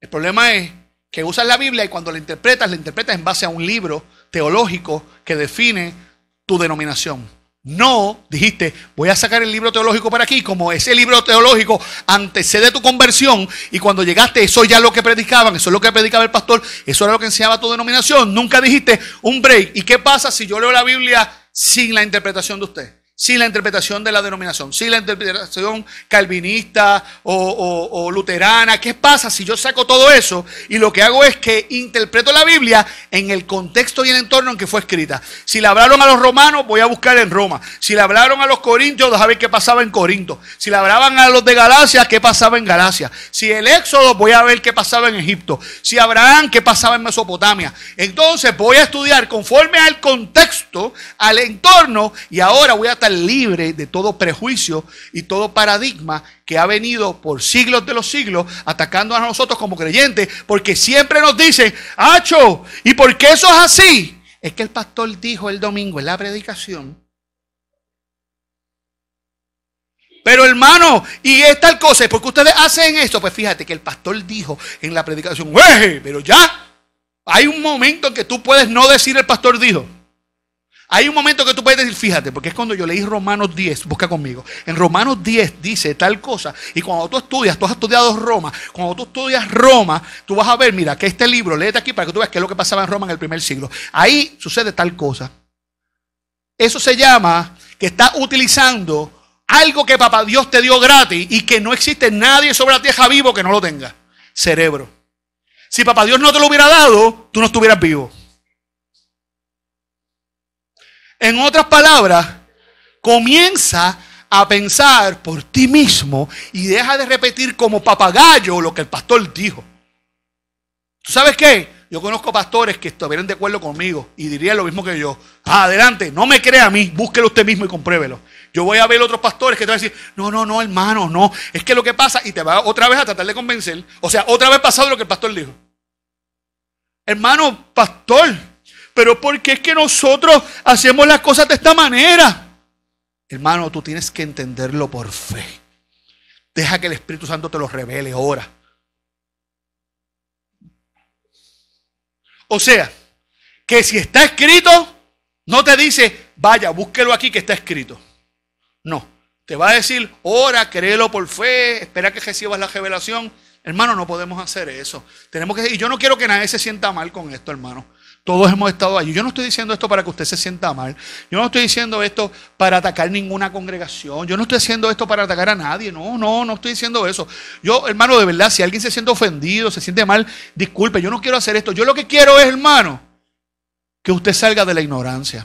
El problema es que usas la Biblia y cuando la interpretas, la interpretas en base a un libro teológico que define tu denominación. No dijiste, voy a sacar el libro teológico para aquí, como ese libro teológico antecede tu conversión y cuando llegaste, eso ya es lo que predicaban, eso es lo que predicaba el pastor, eso era lo que enseñaba tu denominación. Nunca dijiste un break. ¿Y qué pasa si yo leo la Biblia sin la interpretación de usted? sin la interpretación de la denominación, sin la interpretación calvinista o, luterana. ¿Qué pasa si yo saco todo eso y lo que hago es que interpreto la Biblia en el contexto y el entorno en que fue escrita? Si la hablaron a los romanos, voy a buscar en Roma. Si le hablaron a los corintios, voy a ver qué pasaba en Corinto. Si le hablaban a los de Galacia, qué pasaba en Galacia. Si el Éxodo, voy a ver qué pasaba en Egipto. Si Abraham, qué pasaba en Mesopotamia. Entonces voy a estudiar conforme al contexto, al entorno, y ahora voy a estar libre de todo prejuicio y todo paradigma que ha venido por siglos de los siglos atacando a nosotros como creyentes, porque siempre nos dicen, Hacho, ¿y por qué eso es así? Es que el pastor dijo el domingo en la predicación. Pero hermano, y es tal cosa, Porque ustedes hacen esto? Pues fíjate que el pastor dijo en la predicación, pero ya, hay un momento en que tú puedes no decir el pastor dijo. Hay un momento que tú puedes decir, fíjate, porque es cuando yo leí Romanos 10, busca conmigo. En Romanos 10 dice tal cosa, y cuando tú estudias, tú has estudiado Roma, cuando tú estudias Roma, tú vas a ver, mira, que este libro, léete aquí para que tú veas qué es lo que pasaba en Roma en el primer siglo. Ahí sucede tal cosa. Eso se llama que está utilizando algo que papá Dios te dio gratis y que no existe nadie sobre la tierra vivo que no lo tenga. Cerebro. Si papá Dios no te lo hubiera dado, tú no estuvieras vivo. En otras palabras, comienza a pensar por ti mismo y deja de repetir como papagayo lo que el pastor dijo. ¿Tú sabes qué? Yo conozco pastores que estuvieran de acuerdo conmigo y dirían lo mismo que yo. Adelante, no me crea a mí, búsquelo usted mismo y compruébelo. Yo voy a ver otros pastores que te van a decir, no, no, no, hermano, no. Es que lo que pasa, y te va otra vez a tratar de convencer. O sea, otra vez pasado lo que el pastor dijo. Hermano, pastor, pero ¿por qué es que nosotros hacemos las cosas de esta manera? Hermano, tú tienes que entenderlo por fe. Deja que el Espíritu Santo te lo revele ahora. O sea, que si está escrito, no te dice, vaya, búsquelo aquí que está escrito. No, te va a decir, ora, créelo por fe, espera que recibas la revelación. Hermano, no podemos hacer eso. Tenemos que y yo no quiero que nadie se sienta mal con esto, hermano. Todos hemos estado allí. Yo no estoy diciendo esto para que usted se sienta mal. Yo no estoy diciendo esto para atacar ninguna congregación. Yo no estoy haciendo esto para atacar a nadie. No, no, no estoy diciendo eso. Yo, hermano, de verdad, si alguien se siente ofendido, se siente mal, disculpe, yo no quiero hacer esto. Yo lo que quiero es, hermano, que usted salga de la ignorancia.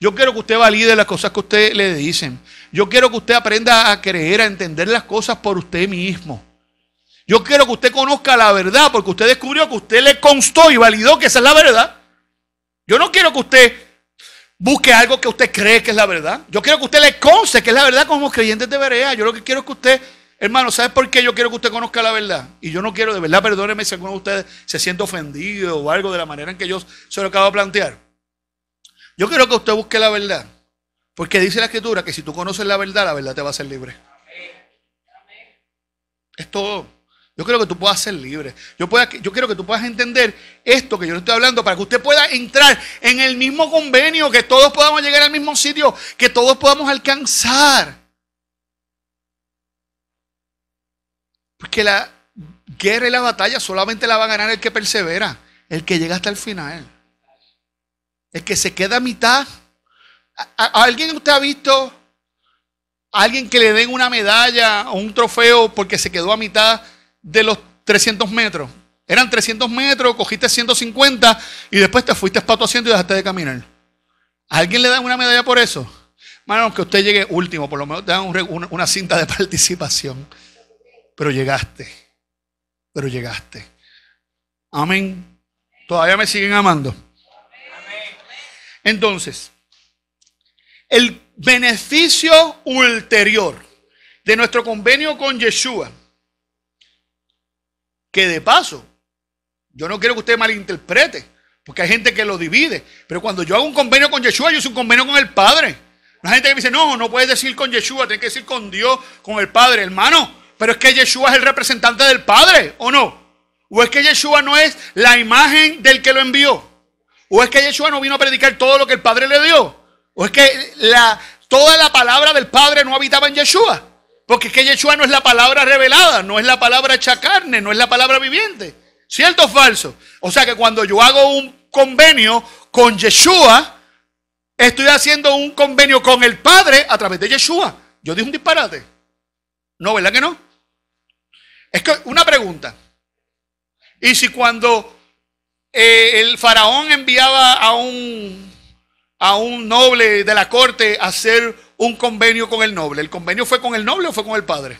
Yo quiero que usted valide las cosas que usted le dicen. Yo quiero que usted aprenda a creer, a entender las cosas por usted mismo. Yo quiero que usted conozca la verdad porque usted descubrió que usted le constó y validó que esa es la verdad. Yo no quiero que usted busque algo que usted cree que es la verdad. Yo quiero que usted le conste que es la verdad como creyentes de Berea. Yo lo que quiero es que usted, hermano, ¿sabe por qué yo quiero que usted conozca la verdad? Y yo no quiero, de verdad, perdóneme si alguno de ustedes se siente ofendido o algo de la manera en que yo se lo acabo de plantear. Yo quiero que usted busque la verdad. Porque dice la escritura que si tú conoces la verdad, la verdad te va a ser libre. Es todo. Yo creo que tú puedas ser libre. Yo, pueda, yo quiero que tú puedas entender esto que yo le estoy hablando para que usted pueda entrar en el mismo convenio, que todos podamos llegar al mismo sitio, que todos podamos alcanzar. Porque la guerra y la batalla solamente la va a ganar el que persevera, el que llega hasta el final. El que se queda a mitad. alguien usted ha visto a alguien que le den una medalla o un trofeo porque se quedó a mitad de los 300 metros. Eran 300 metros, cogiste 150 y después te fuiste pato asiento y dejaste de caminar. ¿A alguien le da una medalla por eso? Mano, que usted llegue último, por lo menos te dan una, una cinta de participación. Pero llegaste. Pero llegaste. Amén. Todavía me siguen amando. Entonces, el beneficio ulterior de nuestro convenio con Yeshua que de paso, yo no quiero que usted malinterprete, porque hay gente que lo divide. Pero cuando yo hago un convenio con Yeshua, yo hice un convenio con el Padre. La gente que me dice, no, no puedes decir con Yeshua, tienes que decir con Dios, con el Padre, hermano. Pero es que Yeshua es el representante del Padre, ¿o no? ¿O es que Yeshua no es la imagen del que lo envió? ¿O es que Yeshua no vino a predicar todo lo que el Padre le dio? ¿O es que la, toda la palabra del Padre no habitaba en Yeshua? Porque es que Yeshua no es la palabra revelada, no es la palabra hecha carne, no es la palabra viviente. ¿Cierto o falso? O sea que cuando yo hago un convenio con Yeshua, estoy haciendo un convenio con el Padre a través de Yeshua. Yo dije un disparate. No, ¿verdad que no? Es que una pregunta. Y si cuando eh, el faraón enviaba a un, a un noble de la corte a hacer un convenio con el noble. ¿El convenio fue con el noble o fue con el padre?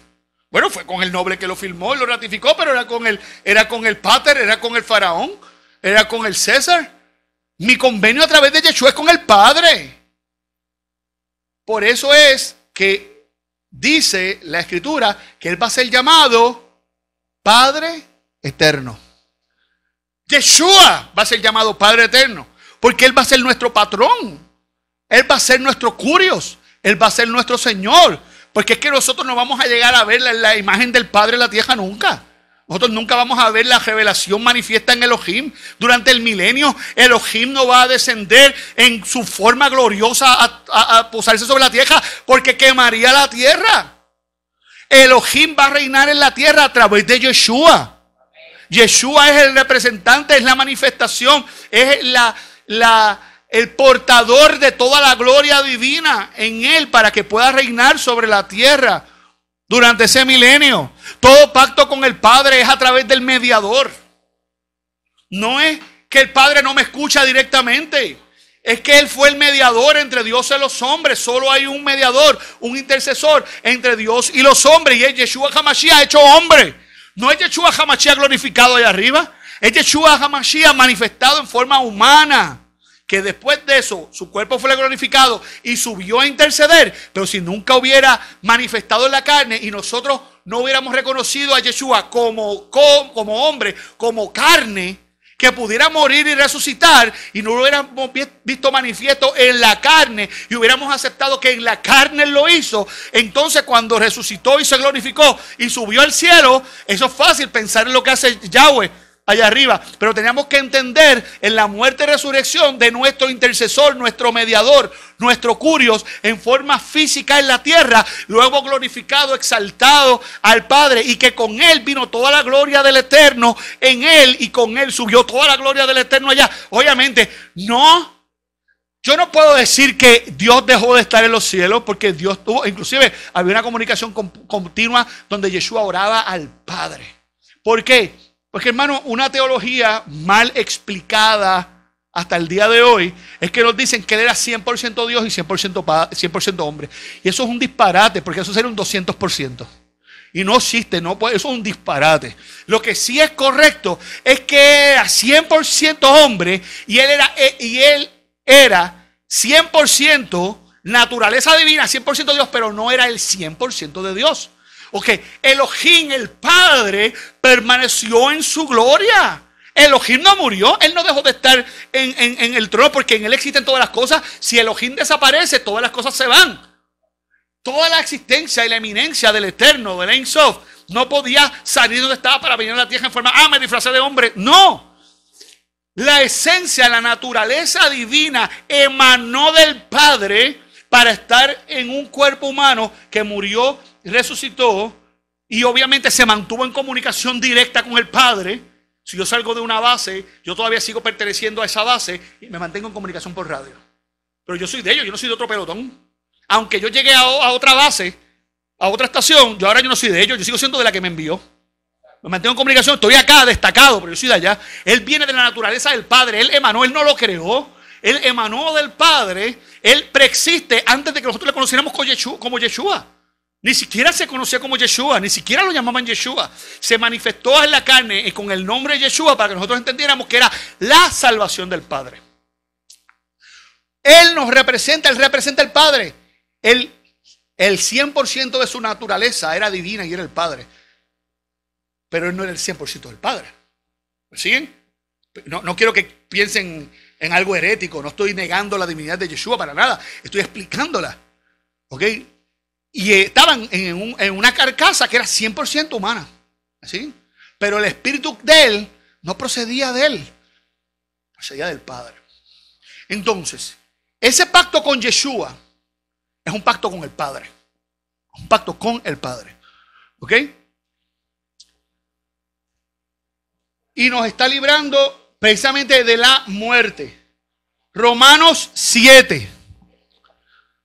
Bueno, fue con el noble que lo firmó lo ratificó, pero era con el, era con el pater, era con el faraón, era con el César. Mi convenio a través de Yeshua es con el Padre. Por eso es que dice la Escritura que Él va a ser llamado Padre Eterno. Yeshua va a ser llamado Padre Eterno, porque Él va a ser nuestro patrón. Él va a ser nuestro curios. Él va a ser nuestro Señor. Porque es que nosotros no vamos a llegar a ver la, imagen del Padre en la tierra nunca. Nosotros nunca vamos a ver la revelación manifiesta en Elohim. Durante el milenio, Elohim no va a descender en su forma gloriosa a, posarse sobre la tierra porque quemaría la tierra. Elohim va a reinar en la tierra a través de Yeshua. Yeshua es el representante, es la manifestación, es la, la, el portador de toda la gloria divina en Él para que pueda reinar sobre la tierra durante ese milenio. Todo pacto con el Padre es a través del mediador. No es que el Padre no me escucha directamente. Es que Él fue el mediador entre Dios y los hombres. Solo hay un mediador, un intercesor entre Dios y los hombres. Y es Yeshua Hamashiach hecho hombre. No es Yeshua Hamashiach glorificado allá arriba. Es Yeshua Hamashiach manifestado en forma humana después de eso su cuerpo fue glorificado y subió a interceder, pero si nunca hubiera manifestado en la carne y nosotros no hubiéramos reconocido a Yeshua como, como, como hombre, como carne, que pudiera morir y resucitar y no lo hubiéramos visto manifiesto en la carne y hubiéramos aceptado que en la carne lo hizo, entonces cuando resucitó y se glorificó y subió al cielo, eso es fácil pensar en lo que hace Yahweh allá arriba. Pero teníamos que entender en la muerte y resurrección de nuestro intercesor, nuestro mediador, nuestro curios, en forma física en la tierra, luego glorificado, exaltado al Padre, y que con él vino toda la gloria del Eterno en él, y con él subió toda la gloria del Eterno allá. Obviamente, no. Yo no puedo decir que Dios dejó de estar en los cielos porque Dios tuvo, inclusive había una comunicación continua donde Yeshua oraba al Padre. ¿Por qué? Porque hermano, una teología mal explicada hasta el día de hoy es que nos dicen que él era 100% Dios y 100%, 100 hombre. Y eso es un disparate, porque eso sería un 200%. Y no existe, no puede, eso es un disparate. Lo que sí es correcto es que era 100% hombre y él era, eh, y él era 100% naturaleza divina, 100% Dios, pero no era el 100% de Dios. Ok, Elohim, el Padre, permaneció en su gloria. Elohim no murió, él no dejó de estar en, el trono porque en él existen todas las cosas. Si Elohim desaparece, todas las cosas se van. Toda la existencia y la eminencia del eterno, del Ein no podía salir donde estaba para venir a la tierra en forma, ah, me disfrazé de hombre. No. La esencia, la naturaleza divina emanó del Padre para estar en un cuerpo humano que murió resucitó y obviamente se mantuvo en comunicación directa con el Padre. Si yo salgo de una base, yo todavía sigo perteneciendo a esa base y me mantengo en comunicación por radio. Pero yo soy de ellos, yo no soy de otro pelotón. Aunque yo llegué a, otra base, a otra estación, yo ahora yo no soy de ellos, yo sigo siendo de la que me envió. Me mantengo en comunicación, estoy acá destacado, pero yo soy de allá. Él viene de la naturaleza del Padre, él emanó, él no lo creó. Él emanó del Padre, él preexiste antes de que nosotros le conociéramos como Yeshua. Ni siquiera se conocía como Yeshua, ni siquiera lo llamaban Yeshua. Se manifestó en la carne y con el nombre de Yeshua para que nosotros entendiéramos que era la salvación del Padre. Él nos representa, Él representa al Padre. el 100% de su naturaleza era divina y era el Padre. Pero Él no era el 100% del Padre. ¿Me siguen? No, no quiero que piensen en algo herético. No estoy negando la divinidad de Yeshua para nada. Estoy explicándola. ¿Ok? Y eh, estaban en, una carcasa que era 100% humana. así Pero el espíritu de él no procedía de él, procedía del Padre. Entonces, ese pacto con Yeshua es un pacto con el Padre. Un pacto con el Padre. ¿Ok? Y nos está librando precisamente de la muerte. Romanos 7.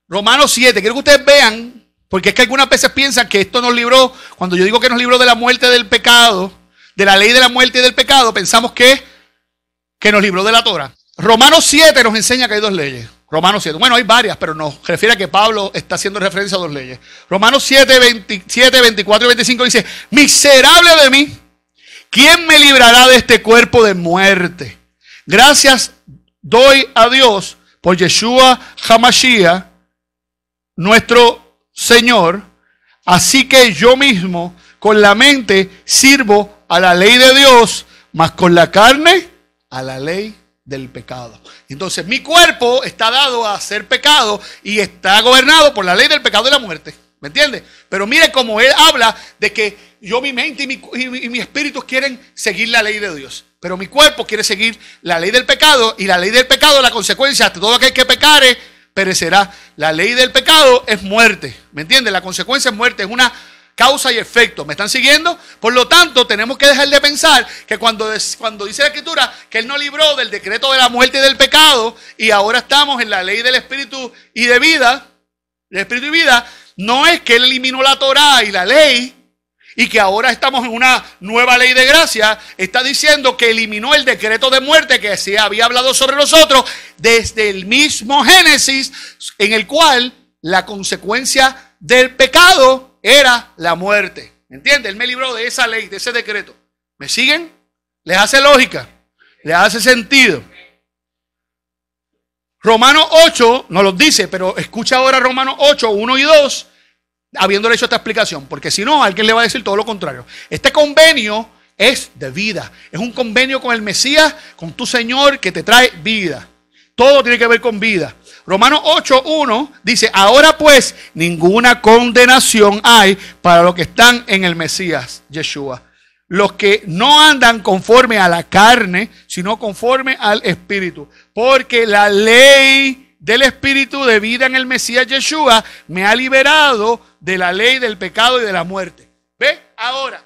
Romanos 7. Quiero que ustedes vean porque es que algunas veces piensan que esto nos libró, cuando yo digo que nos libró de la muerte del pecado, de la ley de la muerte y del pecado, pensamos que, que nos libró de la Torah. Romanos 7 nos enseña que hay dos leyes. Romanos 7. Bueno, hay varias, pero nos refiere a que Pablo está haciendo referencia a dos leyes. Romanos 7, 27, 24 y 25 dice, miserable de mí, ¿quién me librará de este cuerpo de muerte? Gracias doy a Dios por Yeshua Hamashiach, nuestro Señor, así que yo mismo con la mente sirvo a la ley de Dios, mas con la carne a la ley del pecado. Entonces mi cuerpo está dado a ser pecado y está gobernado por la ley del pecado y la muerte. ¿Me entiende? Pero mire cómo él habla de que yo mi mente y mi, espíritu quieren seguir la ley de Dios. Pero mi cuerpo quiere seguir la ley del pecado y la ley del pecado, la consecuencia, de todo aquel que pecare, perecerá. La ley del pecado es muerte. ¿Me entiendes? La consecuencia es muerte. Es una causa y efecto. ¿Me están siguiendo? Por lo tanto, tenemos que dejar de pensar que cuando, cuando dice la escritura que Él nos libró del decreto de la muerte y del pecado y ahora estamos en la ley del espíritu y de vida, El espíritu y vida, no es que Él eliminó la Torah y la ley y que ahora estamos en una nueva ley de gracia, está diciendo que eliminó el decreto de muerte que se había hablado sobre nosotros desde el mismo Génesis, en el cual la consecuencia del pecado era la muerte. ¿Me entiendes? Él me libró de esa ley, de ese decreto. ¿Me siguen? ¿Les hace lógica? ¿Les hace sentido? Romano 8 nos lo dice, pero escucha ahora Romano 8, 1 y 2 habiéndole hecho esta explicación, porque si no, alguien le va a decir todo lo contrario. Este convenio es de vida, es un convenio con el Mesías, con tu Señor que te trae vida. Todo tiene que ver con vida. Romanos 8.1 dice, ahora pues ninguna condenación hay para los que están en el Mesías, Yeshua. Los que no andan conforme a la carne, sino conforme al Espíritu. Porque la ley del Espíritu de vida en el Mesías Yeshua me ha liberado de la ley, del pecado y de la muerte. ¿Ve? Ahora,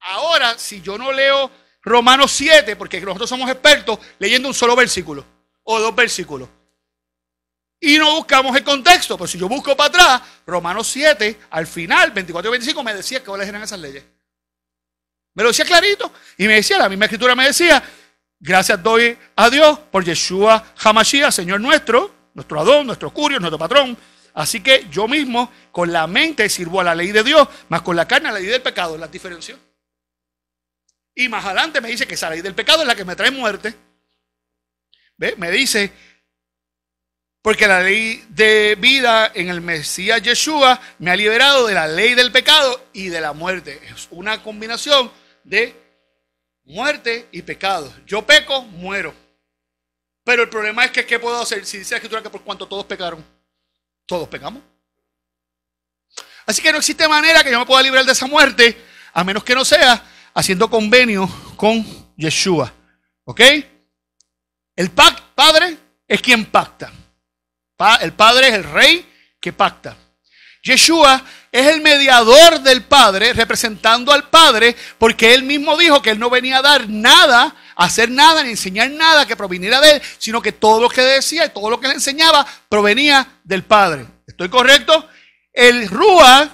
ahora, si yo no leo Romanos 7, porque nosotros somos expertos leyendo un solo versículo o dos versículos. Y no buscamos el contexto, pues si yo busco para atrás, Romanos 7, al final, 24 y 25, me decía que cuáles eran esas leyes. Me lo decía clarito. Y me decía, la misma escritura me decía, gracias doy a Dios por Yeshua Hamashiach, Señor nuestro, nuestro Adón, nuestro Curio, nuestro patrón, Así que yo mismo con la mente sirvo a la ley de Dios, más con la carne a la ley del pecado, la diferencia. Y más adelante me dice que esa ley del pecado es la que me trae muerte. Me dice, porque la ley de vida en el Mesías Yeshua me ha liberado de la ley del pecado y de la muerte. Es una combinación de muerte y pecado. Yo peco, muero. Pero el problema es que, ¿qué puedo hacer? Si dice la escritura que por cuanto todos pecaron. Todos pegamos, Así que no existe manera que yo me pueda librar de esa muerte, a menos que no sea haciendo convenio con Yeshua. ¿Ok? El Padre es quien pacta. el Padre es el Rey que pacta. Yeshua es el mediador del Padre, representando al Padre, porque él mismo dijo que él no venía a dar nada hacer nada ni enseñar nada que proviniera de él, sino que todo lo que decía y todo lo que le enseñaba provenía del Padre. ¿Estoy correcto? El Rúa,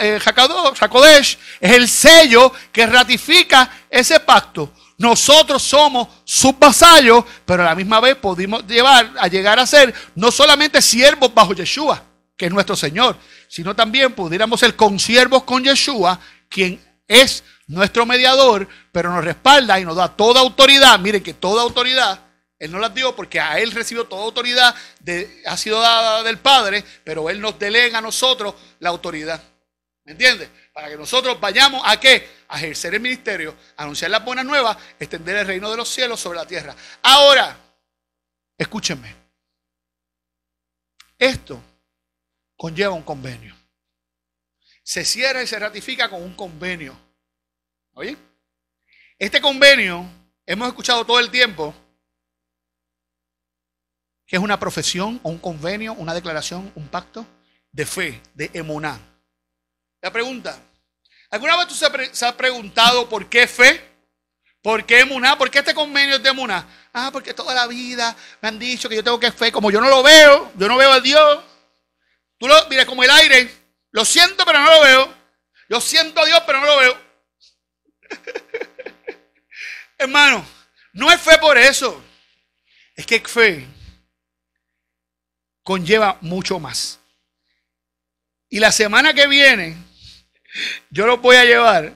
eh, Jacodesh, es el sello que ratifica ese pacto. Nosotros somos sus vasallos, pero a la misma vez pudimos llevar a llegar a ser no solamente siervos bajo Yeshua, que es nuestro Señor, sino también pudiéramos ser consiervos con Yeshua, quien es nuestro mediador, pero nos respalda y nos da toda autoridad. Miren que toda autoridad, Él no la dio porque a Él recibió toda autoridad, ha sido dada del Padre, pero Él nos delega a nosotros la autoridad. ¿Me entiendes? Para que nosotros vayamos a qué? A ejercer el ministerio, anunciar las buenas nuevas, extender el reino de los cielos sobre la tierra. Ahora, escúchenme. Esto conlleva un convenio. Se cierra y se ratifica con un convenio Oye, este convenio hemos escuchado todo el tiempo que es una profesión o un convenio, una declaración, un pacto de fe, de emuná. La pregunta, ¿alguna vez tú se, has preguntado por qué fe? ¿Por qué emuná? ¿Por qué este convenio es de emuná? Ah, porque toda la vida me han dicho que yo tengo que fe, como yo no lo veo, yo no veo a Dios. Tú lo, mira, como el aire, lo siento pero no lo veo. Lo siento a Dios pero no lo veo. Hermano, no es fe por eso. Es que fe conlleva mucho más. Y la semana que viene, yo lo voy a llevar.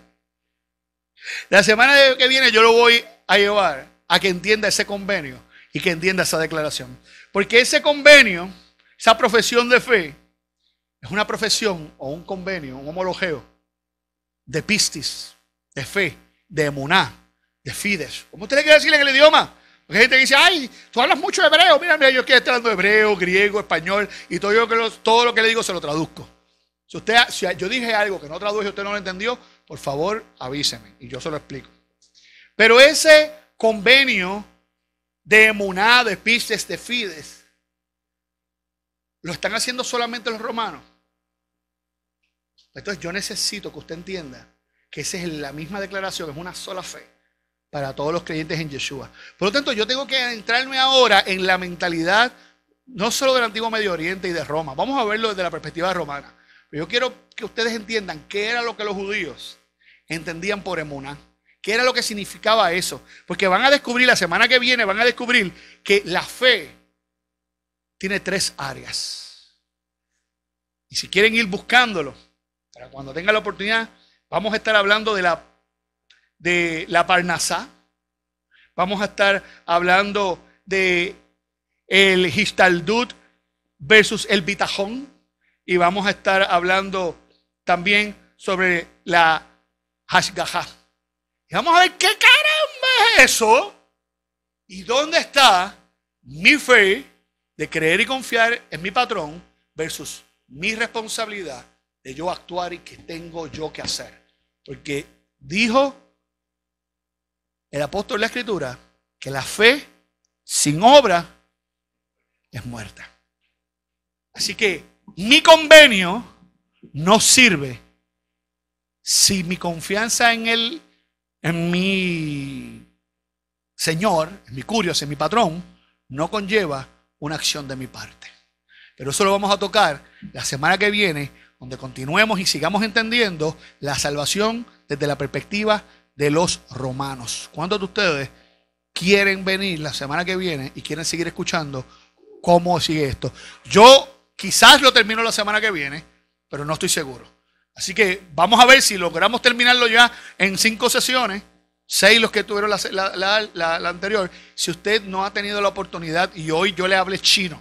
La semana que viene yo lo voy a llevar a que entienda ese convenio y que entienda esa declaración. Porque ese convenio, esa profesión de fe, es una profesión o un convenio, un homologeo de pistis, de fe, de muná, de fides. ¿Cómo tiene que decir en el idioma? Porque gente dice, ay, tú hablas mucho hebreo. Mira, mira, yo estoy hablando hebreo, griego, español, y todo, lo, que le digo se lo traduzco. Si, usted, si yo dije algo que no traduje y usted no lo entendió, por favor avíseme y yo se lo explico. Pero ese convenio de muná, de pises, de fides, lo están haciendo solamente los romanos. Entonces yo necesito que usted entienda que esa es la misma declaración, es una sola fe para todos los creyentes en Yeshua. Por lo tanto, yo tengo que entrarme ahora en la mentalidad no solo del antiguo Medio Oriente y de Roma, vamos a verlo desde la perspectiva romana. Pero yo quiero que ustedes entiendan qué era lo que los judíos entendían por Emuna, qué era lo que significaba eso, porque van a descubrir la semana que viene, van a descubrir que la fe tiene tres áreas. Y si quieren ir buscándolo, para cuando tengan la oportunidad, Vamos a estar hablando de la, de la Parnasá. Vamos a estar hablando de el Histaldut versus el Bitajón. Y vamos a estar hablando también sobre la Hashgahá. Y vamos a ver qué caramba es eso y dónde está mi fe de creer y confiar en mi patrón versus mi responsabilidad de yo actuar y qué tengo yo que hacer. Porque dijo el apóstol de la Escritura que la fe sin obra es muerta. Así que mi convenio no sirve si mi confianza en él, en mi Señor, en mi Curios, en mi patrón, no conlleva una acción de mi parte. Pero eso lo vamos a tocar la semana que viene donde continuemos y sigamos entendiendo la salvación desde la perspectiva de los romanos. ¿Cuántos de ustedes quieren venir la semana que viene y quieren seguir escuchando cómo sigue esto? Yo quizás lo termino la semana que viene, pero no estoy seguro. Así que vamos a ver si logramos terminarlo ya en cinco sesiones, seis los que tuvieron la, la anterior. Si usted no ha tenido la oportunidad y hoy yo le hablé chino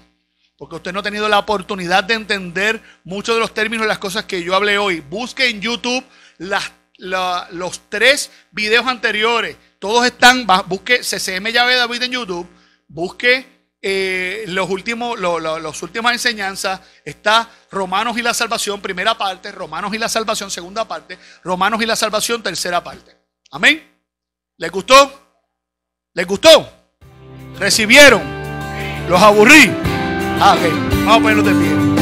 porque usted no ha tenido la oportunidad de entender muchos de los términos y las cosas que yo hablé hoy. Busque en YouTube los tres videos anteriores. Todos están, busque CCM Llave David en YouTube, busque eh, los últimos, los últimas enseñanzas. Está Romanos y la Salvación, primera parte, Romanos y la Salvación, segunda parte, Romanos y la Salvación, tercera parte. Amén. ¿Les gustó? ¿Les gustó? ¿Recibieron? ¿Los aburrí? Ah, ok. Más o menos de pie.